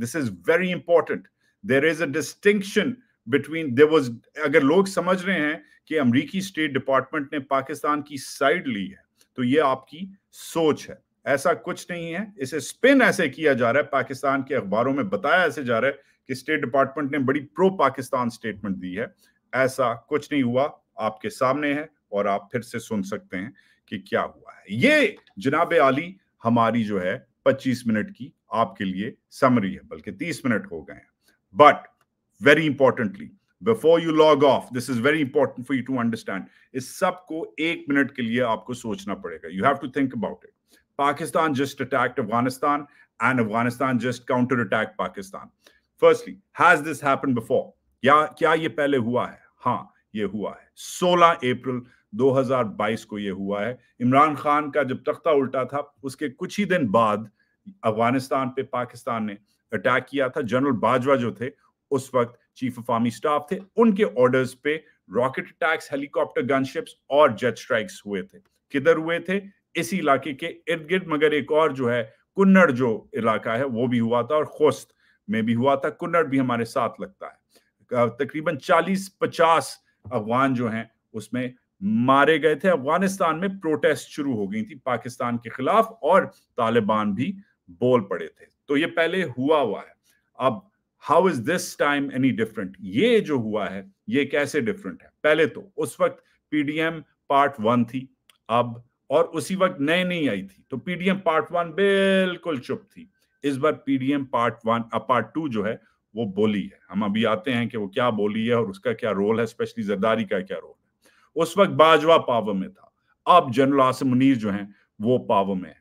this is very important there is a distinction between there was अगर लोग समझ रहे हैं कि अमरीकी स्टेट डिपार्टमेंट ने पाकिस्तान की साइड ली है तो ये आपकी सोच है ऐसा कुछ नहीं है इसे स्पिन ऐसे किया जा रहा है पाकिस्तान के अखबारों में बताया ऐसे जा रहा है कि स्टेट डिपार्टमेंट ने बड़ी प्रो पाकिस्तान स्टेटमेंट दी है ऐसा कुछ नहीं हुआ आपके सामने है और आप फिर से सुन सकते हैं कि क्या हुआ है ये जनाब आली हमारी जो है 25 मिनट की आपके लिए समरी है बल्कि 30 मिनट हो गए हैं but very importantly before you log off this is very important for you to understand इस सब को एक मिनट के लिए आपको सोचना पड़ेगा you have to think about it Pakistan just attacked Afghanistan and Afghanistan just counter attack Pakistan firstly has this happen before क्या ये पहले हुआ है हाँ ये हुआ है 16 अप्रैल 2022 को ये हुआ है इमरान खान का जब तख्ता उल्टा था उसके कुछ ही दिन बाद अफगानिस्तान पे पाकिस्तान ने अटैक किया था जनरल बाजवा जो थे उस वक्त चीफ ऑफ आर्मी स्टाफ थे उनके ऑर्डर्स पे रॉकेट अटैक्स हेलीकॉप्टर गनशिप्स और जेट स्ट्राइक्स हुए थे किधर हुए थे इसी इलाके के इर्द गिर्द मगर एक और जो है कुन्नड़ जो इलाका है वो भी हुआ था और खोस्त में भी हुआ था कुन्नड़ भी हमारे साथ लगता है तकरीबन 40-50 अफगान जो हैं उसमें मारे गए थे अफगानिस्तान में प्रोटेस्ट शुरू हो गई थी पाकिस्तान के खिलाफ और तालिबान भी बोल पड़े थे तो ये पहले हुआ हुआ है अब how is this time any different ये जो हुआ है ये कैसे डिफरेंट है पहले तो उस वक्त पीडीएम पार्ट वन थी अब और उसी वक्त नई नई आई थी तो पीडीएम पार्ट वन बिल्कुल चुप थी इस बार PDM part one part two जो है वो बोली है हम अभी आते हैं कि वो क्या बोली है और उसका क्या रोल है स्पेशली जरदारी का क्या रोल है उस वक्त बाजवा पावर में था अब जनरल आसिम मुनीर जो है वो पावर में है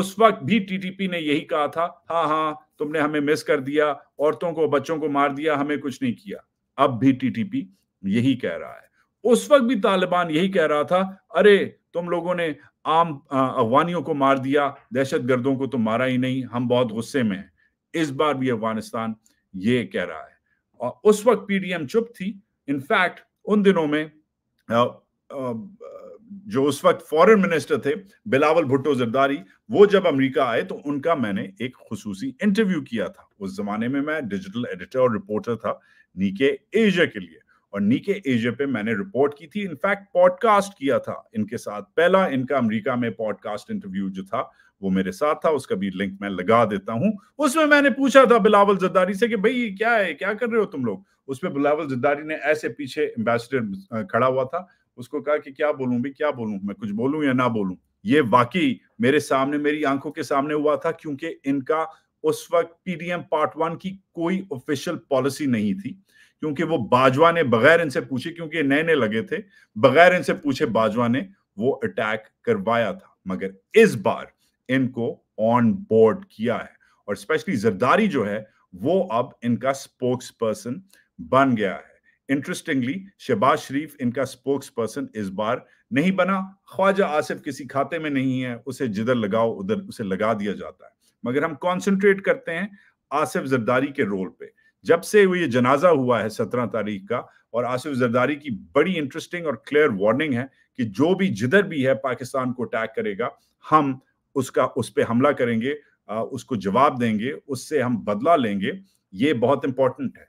उस वक्त भी टीटीपी ने यही कहा था हाँ हाँ तुमने हमें मिस कर दिया औरतों को बच्चों को मार दिया हमें कुछ नहीं किया अब भी टीटीपी यही कह रहा है उस वक्त भी तालिबान यही कह रहा था अरे तुम लोगों ने आम अफगानियों को मार दिया दहशत गर्दों को तो मारा ही नहीं हम बहुत गुस्से में हैं इस बार भी अफगानिस्तान ये कह रहा है और उस वक्त पीडीएम चुप थी इनफैक्ट उन दिनों में जो उस वक्त फॉरेन मिनिस्टर थे बिलावल भुट्टो जरदारी वो जब अमेरिका आए तो उनका मैंने एक खसूसी इंटरव्यू किया था उस जमाने में मैं डिजिटल एडिटर और रिपोर्टर था नीके एशिया के लिए और नीके एशिया पे मैंने रिपोर्ट की थी इनफैक्ट पॉडकास्ट किया था इनके साथ पहला इनका अमेरिका में पॉडकास्ट इंटरव्यू जो था वो मेरे साथ था उसका भी लिंक मैं लगा देता हूँ उसमें मैंने पूछा था बिलावल जद्दारी से कि भाई ये क्या है क्या कर रहे हो तुम लोग उसमें बिलावल जद्दारी ने ऐसे पीछे एम्बेसडर खड़ा हुआ था उसको कहा कि क्या बोलूं भी क्या बोलूं मैं कुछ बोलूं या ना बोलूं ये वाकई मेरे सामने मेरी आंखों के सामने हुआ था क्योंकि इनका उस वक्त पीडीएम पार्ट वन की कोई ऑफिशियल पॉलिसी नहीं थी क्योंकि वो बाजवा ने बगैर इनसे पूछे क्योंकि नए नए लगे थे बगैर इनसे पूछे बाजवा ने वो अटैक करवाया था मगर इस बार इनको ऑन बोर्ड किया है और स्पेशली जरदारी जो है वो अब इनका स्पोक्स पर्सन बन गया है इंटरेस्टिंगली शहबाज शरीफ इनका स्पोक्स पर्सन इस बार नहीं बना ख्वाजा आसिफ किसी खाते में नहीं है उसे जिधर लगाओ उधर उसे लगा दिया जाता है मगर हम कॉन्सेंट्रेट करते हैं आसिफ जरदारी के रोल पे जब से वो ये जनाजा हुआ है सत्रह तारीख का और आसिफ जरदारी की बड़ी इंटरेस्टिंग और क्लियर वार्निंग है कि जो भी जिधर भी है पाकिस्तान को अटैक करेगा हम उसका उस पर हमला करेंगे उसको जवाब देंगे उससे हम बदला लेंगे ये बहुत इंपॉर्टेंट है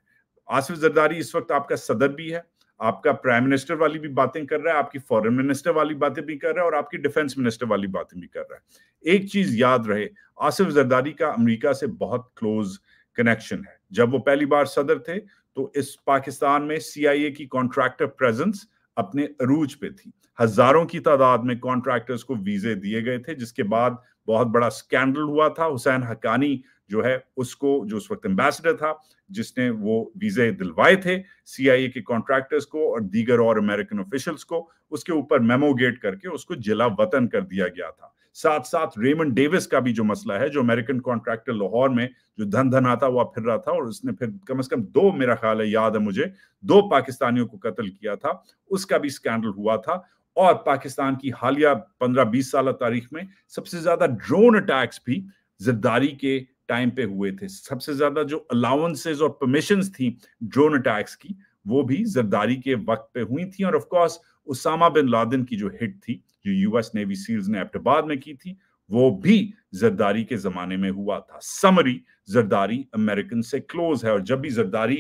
आसिफ जरदारी इस वक्त आपका सदर भी है आपका प्राइम मिनिस्टर वाली भी बातें कर रहा है आपकी फॉरेन मिनिस्टर वाली बातें भी कर रहा है और आपकी डिफेंस मिनिस्टर वाली बातें भी कर रहा है एक चीज याद रहे आसिफ जरदारी का अमेरिका से बहुत क्लोज कनेक्शन है जब वो पहली बार सदर थे तो इस पाकिस्तान में सीआईए की कॉन्ट्रैक्टर प्रेजेंस अपने अरूज पे थी हजारों की तादाद में कॉन्ट्रैक्टर्स को वीजे दिए गए थे जिसके बाद बहुत बड़ा स्कैंडल हुआ था हुसैन हकानी जो है उसको जो उस वक्त एम्बेसडर था जिसने वो वीजे दिलवाए थे सीआईए के कॉन्ट्रैक्टर्स को और दीगर और अमेरिकन ऑफिशियल्स को उसके ऊपर मेमोगेट करके उसको जिला वतन कर दिया गया था साथ साथ रेमन डेविस का भी जो मसला है जो अमेरिकन कॉन्ट्रैक्टर लाहौर में जो धन धन आता हुआ फिर रहा था और उसने फिर कम से कम दो मेरा ख्याल है याद है मुझे दो पाकिस्तानियों को कत्ल किया था उसका भी स्कैंडल हुआ था और पाकिस्तान की हालिया पंद्रह बीस साल तारीख में सबसे ज्यादा ड्रोन अटैक्स भी जरदारी के टाइम पे हुए थे सबसे ज्यादा जो अलाउंसेज और परमिशन थी ड्रोन अटैक्स की वो भी जरदारी के वक्त पे हुई थी और of course Osama bin Laden की जो हिट थी जो यूएस नेवी सील्स ने एबटाबाद में की थी वो भी जरदारी के जमाने में हुआ था समरी जरदारी अमेरिकन से क्लोज है और जब भी जरदारी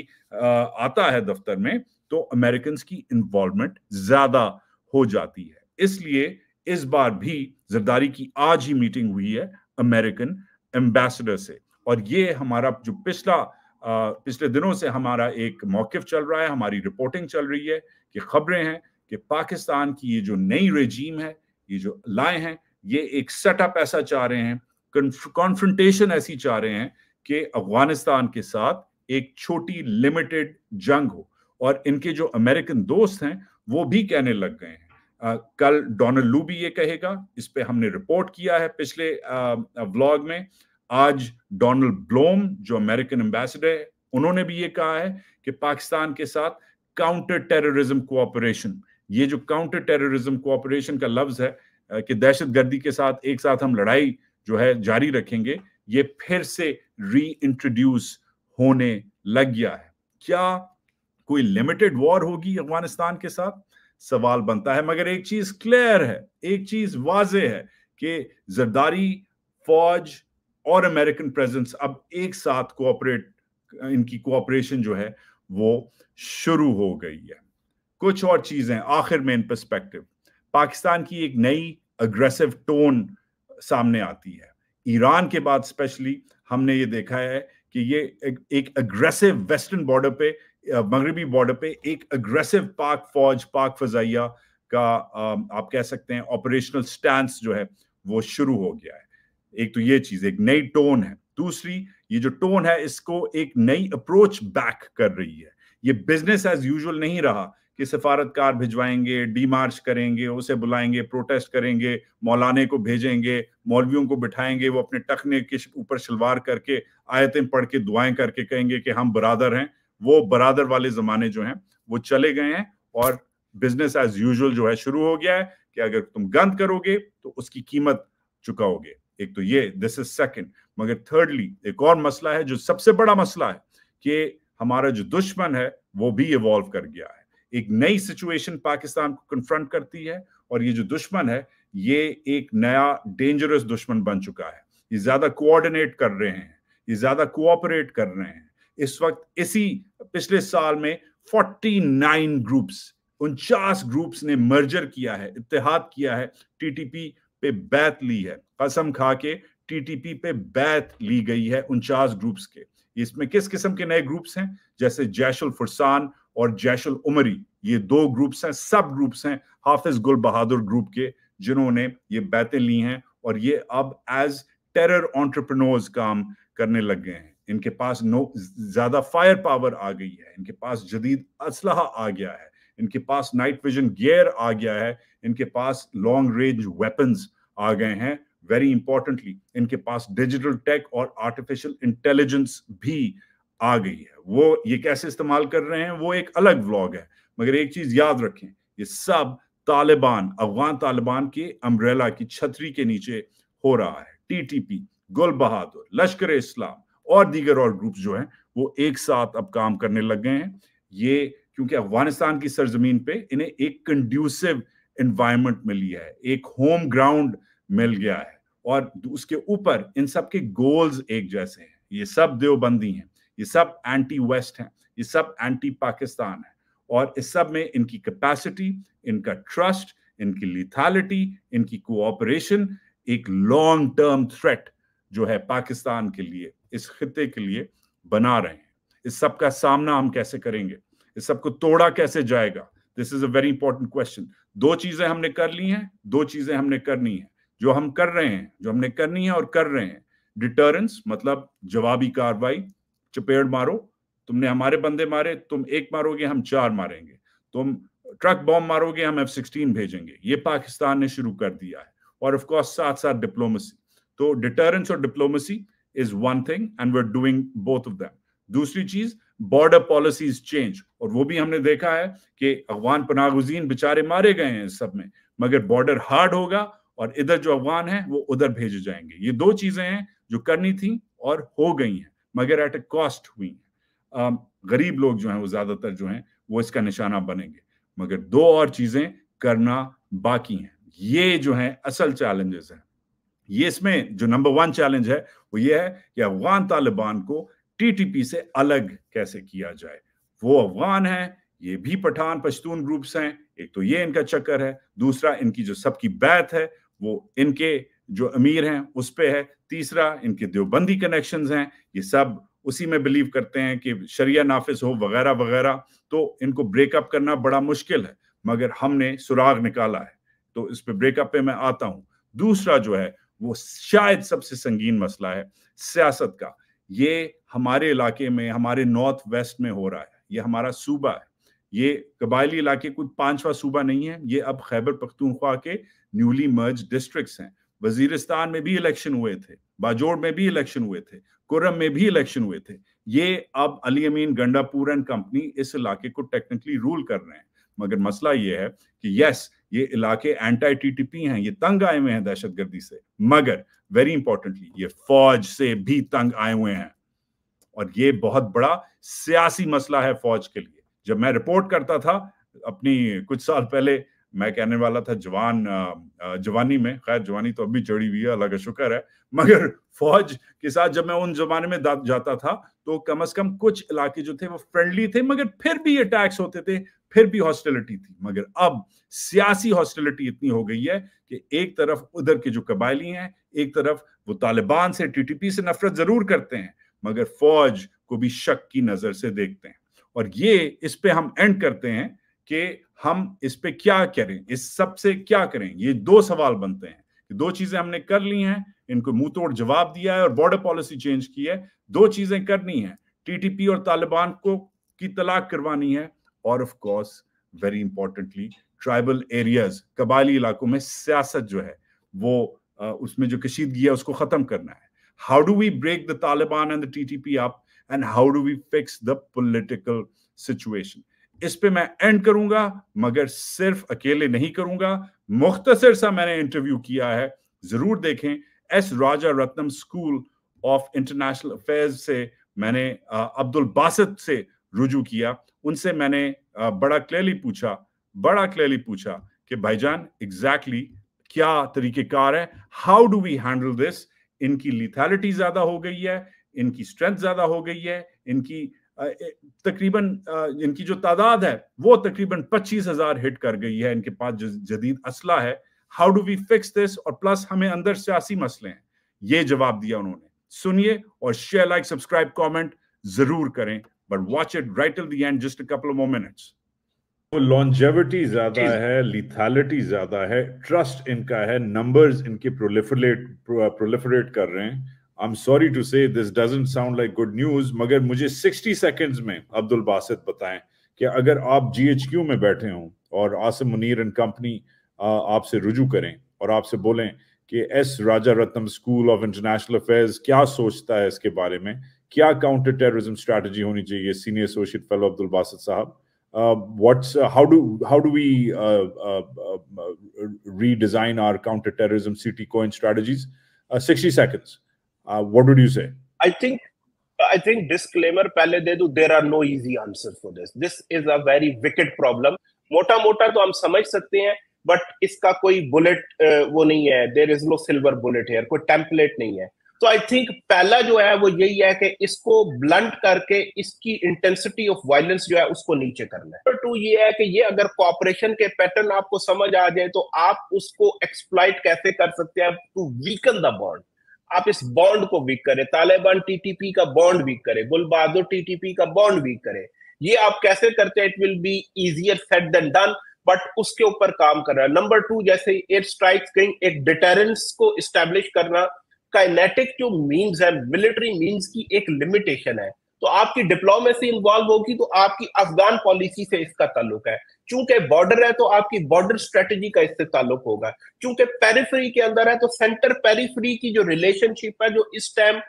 आता है दफ्तर में तो अमेरिकन की इन्वॉल्वमेंट ज्यादा हो जाती है इसलिए इस बार भी जरदारी की आज ही मीटिंग हुई है अमेरिकन एम्बेसडर से और ये हमारा जो पिछला पिछले दिनों से हमारा एक मौकफ चल रहा है हमारी रिपोर्टिंग चल रही है कि खबरें हैं कि पाकिस्तान की ये जो नई रेजीम है ये जो लाए हैं ये एक सेटअप ऐसा चाह रहे हैं कॉन्फ्रंटेशन ऐसी चाह रहे हैं कि अफगानिस्तान के साथ एक छोटी लिमिटेड जंग हो और इनके जो अमेरिकन दोस्त हैं वो भी कहने लग गए हैं आ, कल डोनाल्ड लू भी ये कहेगा इस पर हमने रिपोर्ट किया है पिछले व्लॉग में आज डोनाल्ड ब्लोम जो अमेरिकन एम्बेसडर है उन्होंने भी ये कहा है कि पाकिस्तान के साथ काउंटर टेररिज्म कोऑपरेशन ये जो काउंटर टेररिज्म कोऑपरेशन का लफ्ज है कि दहशत गर्दी के साथ एक साथ हम लड़ाई जो है जारी रखेंगे ये फिर से री इंट्रोड्यूस होने लग गया है क्या कोई लिमिटेड वॉर होगी अफगानिस्तान के साथ सवाल बनता है मगर एक चीज क्लियर है एक चीज वाजे है कि जरदारी फौज और अमेरिकन प्रेजेंस अब एक साथ कोऑपरेट इनकी कोऑपरेशन जो है वो शुरू हो गई है कुछ और चीजें आखिर में इन परस्पेक्टिव पाकिस्तान की एक नई अग्रेसिव टोन सामने आती है ईरान के बाद स्पेशली हमने ये देखा है कि ये एक, एक अग्रेसिव वेस्टर्न बॉर्डर पे मगरबी बॉर्डर पे एक अग्रेसिव पाक फौज पाक फजाइया का आप कह सकते हैं ऑपरेशनल स्टैंड जो है वो शुरू हो गया है एक तो ये चीज एक नई टोन है दूसरी ये जो टोन है इसको एक नई अप्रोच बैक कर रही है ये बिजनेस एज यूजुअल नहीं रहा कि सिफारतकार भिजवाएंगे डी मार्च करेंगे उसे बुलाएंगे प्रोटेस्ट करेंगे मौलाने को भेजेंगे मौलवियों को बिठाएंगे वो अपने टखने के ऊपर शलवार करके आयतें पढ़ के दुआएं करके कहेंगे कि हम बरादर हैं वो बरादर वाले जमाने जो हैं वो चले गए हैं और बिजनेस एज यूजल जो है शुरू हो गया है कि अगर तुम गंद करोगे तो उसकी कीमत चुकाओगे एक तो ये दिस इज सेकेंड मगर थर्डली एक और मसला है जो सबसे बड़ा मसला है कि हमारा जो दुश्मन है वो भी इवॉल्व कर गया है एक नई सिचुएशन पाकिस्तान को कन्फ्रंट करती है और ये जो दुश्मन है ये एक नया डेंजरस दुश्मन बन चुका है ये ज्यादा कोऑर्डिनेट कर रहे हैं ये ज्यादा कोऑपरेट कर रहे हैं इस वक्त इसी पिछले साल में 49 ग्रुप्स उनचास ग्रुप्स ने मर्जर किया है इतिहाद किया है टीटीपी पे बैत ली है कसम खा के टीटीपी पे बैत ली गई है उनचास ग्रुप्स के इसमें किस किस्म के नए ग्रुप्स हैं जैसे जैशुल फुरसान और जैशुल उमरी ये दो ग्रुप्स हैं सब ग्रुप्स हैं हाफिज गुल बहादुर ग्रुप के जिन्होंने ये बैतें ली हैं और ये अब एज टेरर ऑन्टरप्रनोर्स काम करने लग गए हैं इनके पास नो ज्यादा फायर पावर आ गई है इनके पास जदीद असल आ गया है इनके पास नाइट विजन गियर आ गया है इनके पास लॉन्ग रेंज वेपन्स आ गए हैं वेरी इंपॉर्टेंटली इनके पास डिजिटल टेक और आर्टिफिशियल इंटेलिजेंस भी आ गई है वो ये कैसे इस्तेमाल कर रहे हैं वो एक अलग व्लॉग है मगर एक चीज याद रखें ये सब तालिबान अफगान तालिबान के अम्ब्रेला की छतरी के नीचे हो रहा है टी टी पी गुल बहादुर लश्कर इस्लाम और दीगर और ग्रुप जो हैं वो एक साथ अब काम करने लग गए हैं ये क्योंकि अफगानिस्तान की सरजमीन पे इन्हें एक कंड्यूसिव एनवायरमेंट मिली है एक होम ग्राउंड मिल गया है और उसके ऊपर इन सब के गोल्स एक जैसे हैं ये सब देवबंदी हैं ये सब एंटी वेस्ट हैं ये सब एंटी पाकिस्तान है और इस सब में इनकी कैपेसिटी इनका ट्रस्ट इनकी लिथालिटी इनकी कोऑपरेशन एक लॉन्ग टर्म थ्रेट जो है पाकिस्तान के लिए इस खत्े के लिए बना रहे हैं इस सब का सामना हम कैसे करेंगे इस सब को तोड़ा कैसे जाएगा this is a very important question दो चीजें हमने कर ली हैं दो चीजें हमने करनी है जो हम कर रहे हैं जो हमने करनी है और कर रहे हैं डिटरेंस मतलब जवाबी कार्रवाई चपेड़ मारो तुमने हमारे बंदे मारे तुम एक मारोगे हम चार मारेंगे तुम ट्रक बॉम्ब मारोगे हम एफ सिक्सटीन भेजेंगे ये पाकिस्तान ने शुरू कर दिया है और ऑफकोर्स साथ साथ डिप्लोमेसी तो डिटरेंस और diplomacy is one thing and we are doing both of them दूसरी चीज बॉर्डर पॉलिसीज चेंज और वो भी हमने देखा है कि अफगान पनागुजीन बेचारे मारे गए हैं सब में मगर बॉर्डर हार्ड होगा और इधर जो अफगान है वो उधर भेजे जाएंगे ये दो चीजें हैं जो करनी थी और हो गई हैं मगर एट ए कॉस्ट हुई गरीब लोग जो हैं वो ज्यादातर जो हैं वो इसका निशाना बनेंगे मगर दो और चीजें करना बाकी हैं ये जो है असल चैलेंजेस हैं ये इसमें जो नंबर वन चैलेंज है वो ये है कि अफगान तालिबान को टीटीपी से अलग कैसे किया जाए वो अफगान है ये भी पठान पश्तून ग्रुप्स हैं एक तो ये इनका चक्कर है दूसरा इनकी जो सबकी बैत है वो इनके जो अमीर हैं उस पर है तीसरा इनके देवबंदी कनेक्शन हैं ये सब उसी में बिलीव करते हैं कि शरिया नाफिस हो वगैरह वगैरह तो इनको ब्रेकअप करना बड़ा मुश्किल है मगर हमने सुराग निकाला है तो इस पर ब्रेकअप पे मैं आता हूँ दूसरा जो है वो शायद सबसे संगीन मसला है सियासत का ये हमारे इलाके में हमारे नॉर्थ वेस्ट में हो रहा है ये हमारा सूबा है ये कबायली इलाके कोई पांचवा सूबा नहीं है ये अब खैबर पख्तूनख्वा के न्यूली मर्ज डिस्ट्रिक्ट्स हैं वजीरिस्तान में भी इलेक्शन हुए थे बाजोड़ में भी इलेक्शन हुए थे कुरम में भी इलेक्शन हुए थे ये अब अली अमीन गंडापुर एंड कंपनी इस इलाके को टेक्निकली रूल कर रहे हैं मगर मसला ये है कि यस ये इलाके एंटी टीटीपी हैं ये तंग आए हुए हैं दहशतगर्दी से मगर वेरी इंपॉर्टेंटली ये फौज से भी तंग आए हुए हैं और ये बहुत बड़ा सियासी मसला है फौज के लिए जब मैं रिपोर्ट करता था अपनी कुछ साल पहले मैं कहने वाला था जवान जवानी में खैर जवानी तो अभी चढ़ी हुई है अल्लाह का शुक्र है मगर फौज के साथ जब मैं उन जमाने में जाता था तो कम अज कम कुछ इलाके जो थे वो फ्रेंडली थे मगर फिर भी अटैक्स होते थे फिर भी हॉस्टिलिटी थी मगर अब सियासी हॉस्टिलिटी इतनी हो गई है कि एक तरफ उधर के जो कबायली हैं एक तरफ वो तालिबान से टीटीपी से नफरत जरूर करते हैं मगर फौज को भी शक की नजर से देखते हैं और ये इस पे हम एंड करते हैं कि हम इस पे क्या करें इस सब से क्या करें ये दो सवाल बनते हैं कि दो चीजें हमने कर ली हैं इनको मुंह तोड़ जवाब दिया है और बॉर्डर पॉलिसी चेंज की है दो चीजें करनी है टीटीपी और तालिबान को की तलाक करवानी है और of course very importantly tribal areas कबायली इलाकों में सियासत जो है वो उसमें जो कशीदगी है उसको खत्म करना है how do we break the Taliban and the TTP up and how do we fix the political situation इस पे मैं एंड करूंगा मगर सिर्फ अकेले नहीं करूंगा मुख्तसर सा मैंने इंटरव्यू किया है जरूर देखें S Rajaratnam School of International Affairs से मैंने अब्दुल बासित से रुजू किया उनसे मैंने बड़ा क्लियरली पूछा बड़ा क्लियरली पूछा कि भाईजान एग्जैक्टली exactly क्या तरीकेकार है how do we handle this इनकी लिथैलिटी ज्यादा हो गई है इनकी स्ट्रेंथ ज्यादा हो गई है इनकी तकरीबन इनकी जो तादाद है वो तकरीबन पच्चीस हजार हिट कर गई है इनके पास जो जदीद असला है how do we fix this और प्लस हमें अंदर सियासी मसले हैं ये जवाब दिया उन्होंने सुनिए और शेयर लाइक सब्सक्राइब कमेंट जरूर करें but watch it right till the end just couple of more minutes longevity ज्यादा है लिथालिटी ज्यादा है ट्रस्ट इनका है नंबर्स इनके प्रोलिफरेट प्रोलिफरेट कर रहे हैं I am sorry to say this doesn't sound like good news मगर मुझे 60 सेकंड्स में अब्दुल बासित बताएं कि अगर आप जी में बैठे हों और आसिम मुनीर एंड कंपनी आपसे रुजू करें और आपसे बोलें कि S Rajaratnam School of International Affairs क्या सोचता है इसके बारे में क्या काउंटर टेररिज्म स्ट्रैटेजी होनी चाहिए senior associate fellow Abdul Basit साहब what's how do how do we redesign our counter terrorism CT COIN strategies sixty seconds Uh, what would you say? I think I think disclaimer पहले दे दूं there are no easy answer for this. This is a very wicked problem. मोटा मोटा तो हम समझ सकते हैं but इसका कोई बुलेट uh, वो नहीं है there is no silver bullet here कोई टेम्पलेट नहीं है तो आई थिंक पहला जो है वो यही है कि इसको ब्लंट करके इसकी इंटेंसिटी ऑफ वायलेंस जो है उसको नीचे करना है नंबर टू ये है कि ये अगर कॉपरेशन के पैटर्न आपको समझ आ जाए तो आप उसको एक्सप्लाइट कैसे कर सकते हैं टू वीकन द बॉन्ड आप इस बॉन्ड को वीक करें तालिबान टीटीपी का बॉन्ड वीक करें गुलबहादुर टीटीपी का बॉन्ड वीक करें ये आप कैसे करते हैं it will be easier said than done but उसके ऊपर काम करना नंबर टू जैसे एयर स्ट्राइक कहीं एक डिटेरेंस को स्टेब्लिश करना काइनेटिक जो मीन्स है मिलिट्री मीन्स की एक लिमिटेशन है तो आपकी डिप्लोमेसी इन्वॉल्व होगी तो आपकी अफगान पॉलिसी से इसका ताल्लुक है चूंकि बॉर्डर है तो आपकी बॉर्डर स्ट्रेटेजी का इससे ताल्लुक होगा चूंकि पेरीफ्री के अंदर है तो सेंटर पेरीफ्री की जो रिलेशनशिप है जो इस time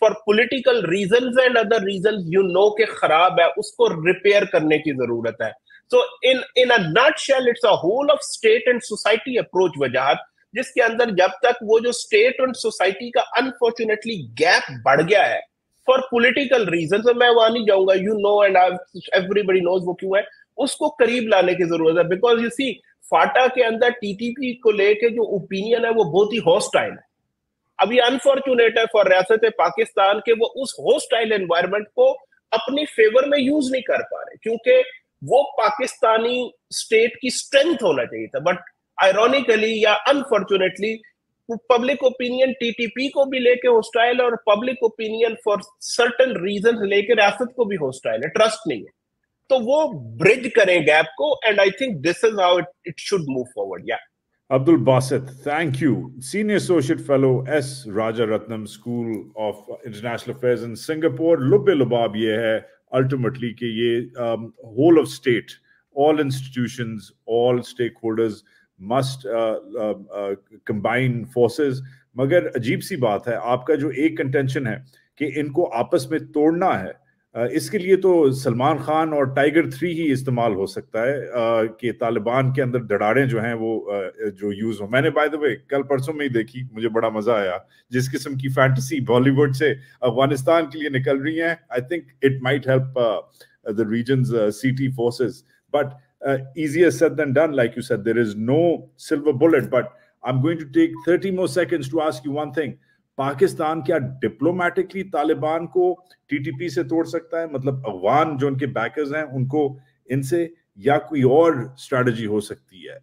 for political reason and other reason you know के खराब है उसको रिपेयर करने की जरूरत है so in in a nutshell it's a whole of state and society approach वजाहत जिसके अंदर जब तक वो जो स्टेट एंड सोसाइटी का अनफॉर्चुनेटली गैप बढ़ गया है फॉर पोलिटिकल रीजन मैं वहां नहीं जाऊंगा you know and everybody knows वो क्यों है उसको करीब लाने की जरूरत है बिकॉज यू सी फाटा के अंदर टीटीपी को लेके जो ओपिनियन है वो बहुत ही हॉस्टाइल है अभी अनफॉर्चुनेट है फॉर रियासत पाकिस्तान के वो उस हॉस्टाइल एनवायरमेंट को अपनी फेवर में यूज नहीं कर पा रहे क्योंकि वो पाकिस्तानी स्टेट की स्ट्रेंथ होना चाहिए था बट आयरोनिकली या अनफॉर्चुनेटली पब्लिक ओपिनियन टीटीपी को भी लेके होस्टाइल है और public opinion for certain reason लेके रियासत को भी होस्टाइल है ट्रस्ट नहीं है तो वो ब्रिज करें गैप को and I think this is how it it should move forward या Abdul Basit thank you senior associate fellow S Rajaratnam School of International Affairs in Singapore लुबे लुबाब ये है अल्टीमेटली कि ये whole of state all institutions all stakeholders must combine forces मगर अजीब सी बात है आपका जो एक कंटेंशन है कि इनको आपस में तोड़ना है इसके लिए तो सलमान खान और टाइगर थ्री ही इस्तेमाल हो सकता है कि तालिबान के अंदर दड़ाड़े जो हैं वो जो यूज हो मैंने बाय द वे कल परसों में ही देखी मुझे बड़ा मजा आया जिस किस्म की फैंटसी बॉलीवुड से अफगानिस्तान के लिए निकल रही है I think it might help the region C T forces but uh, easier said than done. Like you said, there is no silver bullet, but I'm going to take 30 more seconds to ask you one thing. Pakistan क्या diplomatically Taliban को TTP से तोड़ सकता है मतलब अफगान जो उनके bakers हैं उनको इनसे या कोई और स्ट्रेटजी हो सकती है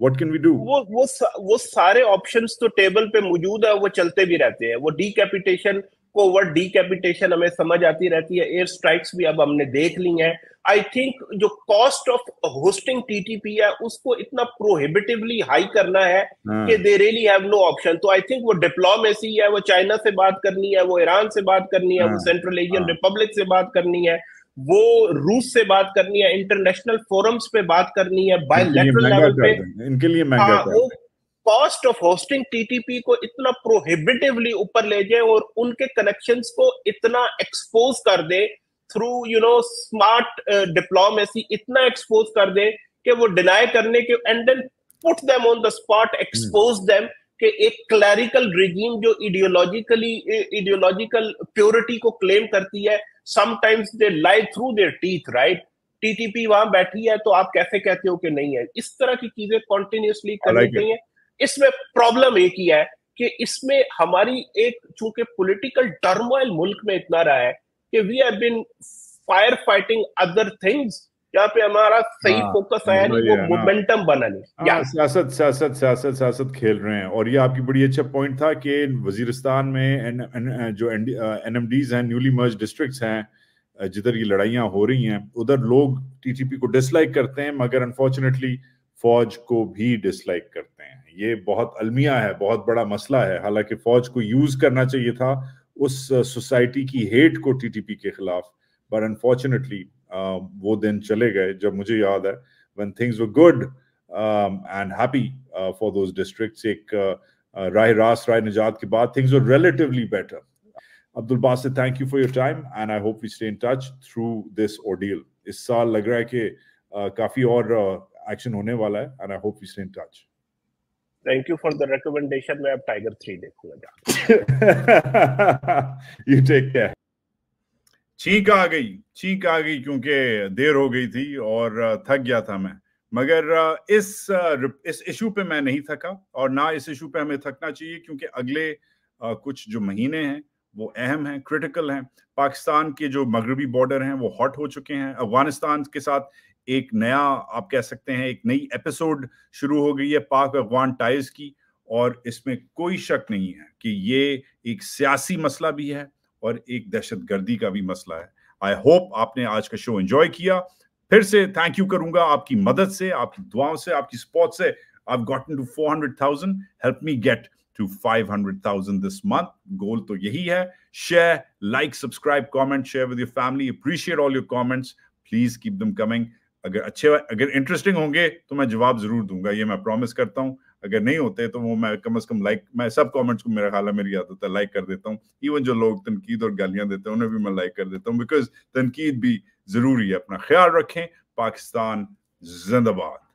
व्हाट कैन वी डू वो वो वो सारे ऑप्शंस तो टेबल पे मौजूद है वो चलते भी रहते हैं वो डीकैपिटेशन कोवर्ट डिकैपिटेशन हमें समझ आती रहती है एयर स्ट्राइक्स भी अब हमने देख ली हैं आई थिंक जो कॉस्ट ऑफ होस्टिंग टीटीपी है उसको इतना प्रोहिबिटिवली हाई करना है हाँ। कि they really have no option तो आई थिंक वो डिप्लोमेसी है वो चाइना से बात करनी है वो ईरान से बात करनी है वो सेंट्रल एशियन रिपब्लिक से बात करनी है वो रूस से बात करनी है इंटरनेशनल फोरम्स पे बात करनी है बायोलैटरल लेवल पे इनके लिए महंगा हाँ, कॉस्ट ऑफ होस्टिंग टीटीपी को इतना प्रोहिबिटिवली ऊपर ले जाए और उनके कनेक्शन को इतना एक्सपोज कर दे through you know smart diplomacy इतना एक्सपोज कर दे कि वो डिनाई करने के and then put them on the spot expose them कि एक क्लैरिकल रिजीम जो इडियोलॉजिकली इडियोलॉजिकल प्योरिटी को क्लेम करती है sometimes they live through their teeth right TTP वहां बैठी है तो आप कैसे कहते हो कि नहीं है इस तरह की चीजें कॉन्टिन्यूसली रही है इसमें प्रॉब्लम एक ही है कि इसमें हमारी एक चूंकि पॉलिटिकल टर्मोइल मुल्क में इतना रहा है कि we have been fire fighting other things यहाँ पे हमारा सही फोकस हाँ, आया नहीं वो मोमेंटम बना नहीं सियासत सियासत सियासत सियासत खेल रहे हैं और ये आपकी बड़ी अच्छा पॉइंट था कि वजीरिस्तान में एन, एन, जो एनएमडीज हैं न्यूली मर्ज डिस्ट्रिक्ट्स हैं जिधर ये लड़ाइयाँ हो रही हैं उधर लोग टीटीपी को डिसलाइक करते हैं मगर अनफॉर्चुनेटली फौज को भी डिसलाइक करते हैं ये बहुत अलमिया है बहुत बड़ा मसला है हालांकि फौज को यूज करना चाहिए था उस सोसाइटी की हेट को टीटीपी के खिलाफ बट अनफॉर्चुनेटली वो दिन चले गए जब मुझे याद है when things were good and happy for those districts एक राय रास राय निजात के बाद things were relatively better Abdul Basit thank you for your time and I hope we stay in touch through this ordeal इस साल लग रहा है कि काफी और एक्शन होने वाला है and I hope we stay in touch thank you for the recommendation मैं अब टाइगर थ्री देखूंगा यू टेक केयर चीख आ गई चीख आ गई क्योंकि देर हो गई थी और थक गया था मैं मगर इस इस इशू पे मैं नहीं थका और ना इस इशू पे हमें थकना चाहिए क्योंकि अगले कुछ जो महीने हैं वो अहम हैं क्रिटिकल हैं पाकिस्तान के जो मगरबी बॉर्डर हैं वो हॉट हो चुके हैं अफगानिस्तान के साथ एक नया आप कह सकते हैं एक नई एपिसोड शुरू हो गई है पाक अफगान टाइज की और इसमें कोई शक नहीं है कि ये एक सियासी मसला भी है और एक दहशत गर्दी का भी मसला है आई होप आपने आज का शो एंजॉय किया फिर से थैंक यू करूंगा आपकी मदद से आपकी दुआओं से आपकी सपोर्ट से I gotten to four hundred thousand help me get to five hundred thousand this month goal तो यही है share like subscribe comment share with your family appreciate all your comments please keep them coming अगर अच्छे अगर interesting होंगे तो मैं जवाब जरूर दूंगा ये मैं प्रॉमिस करता हूँ अगर नहीं होते तो वो मैं कम से कम लाइक मैं सब कमेंट्स को मेरा ख्याल है मेरी आदत है लाइक कर देता हूँ इवन जो लोग तनकीद और गालियां देते हैं उन्हें भी मैं लाइक कर देता हूँ बिकॉज तनकीद भी जरूरी है अपना ख्याल रखें पाकिस्तान जिंदाबाद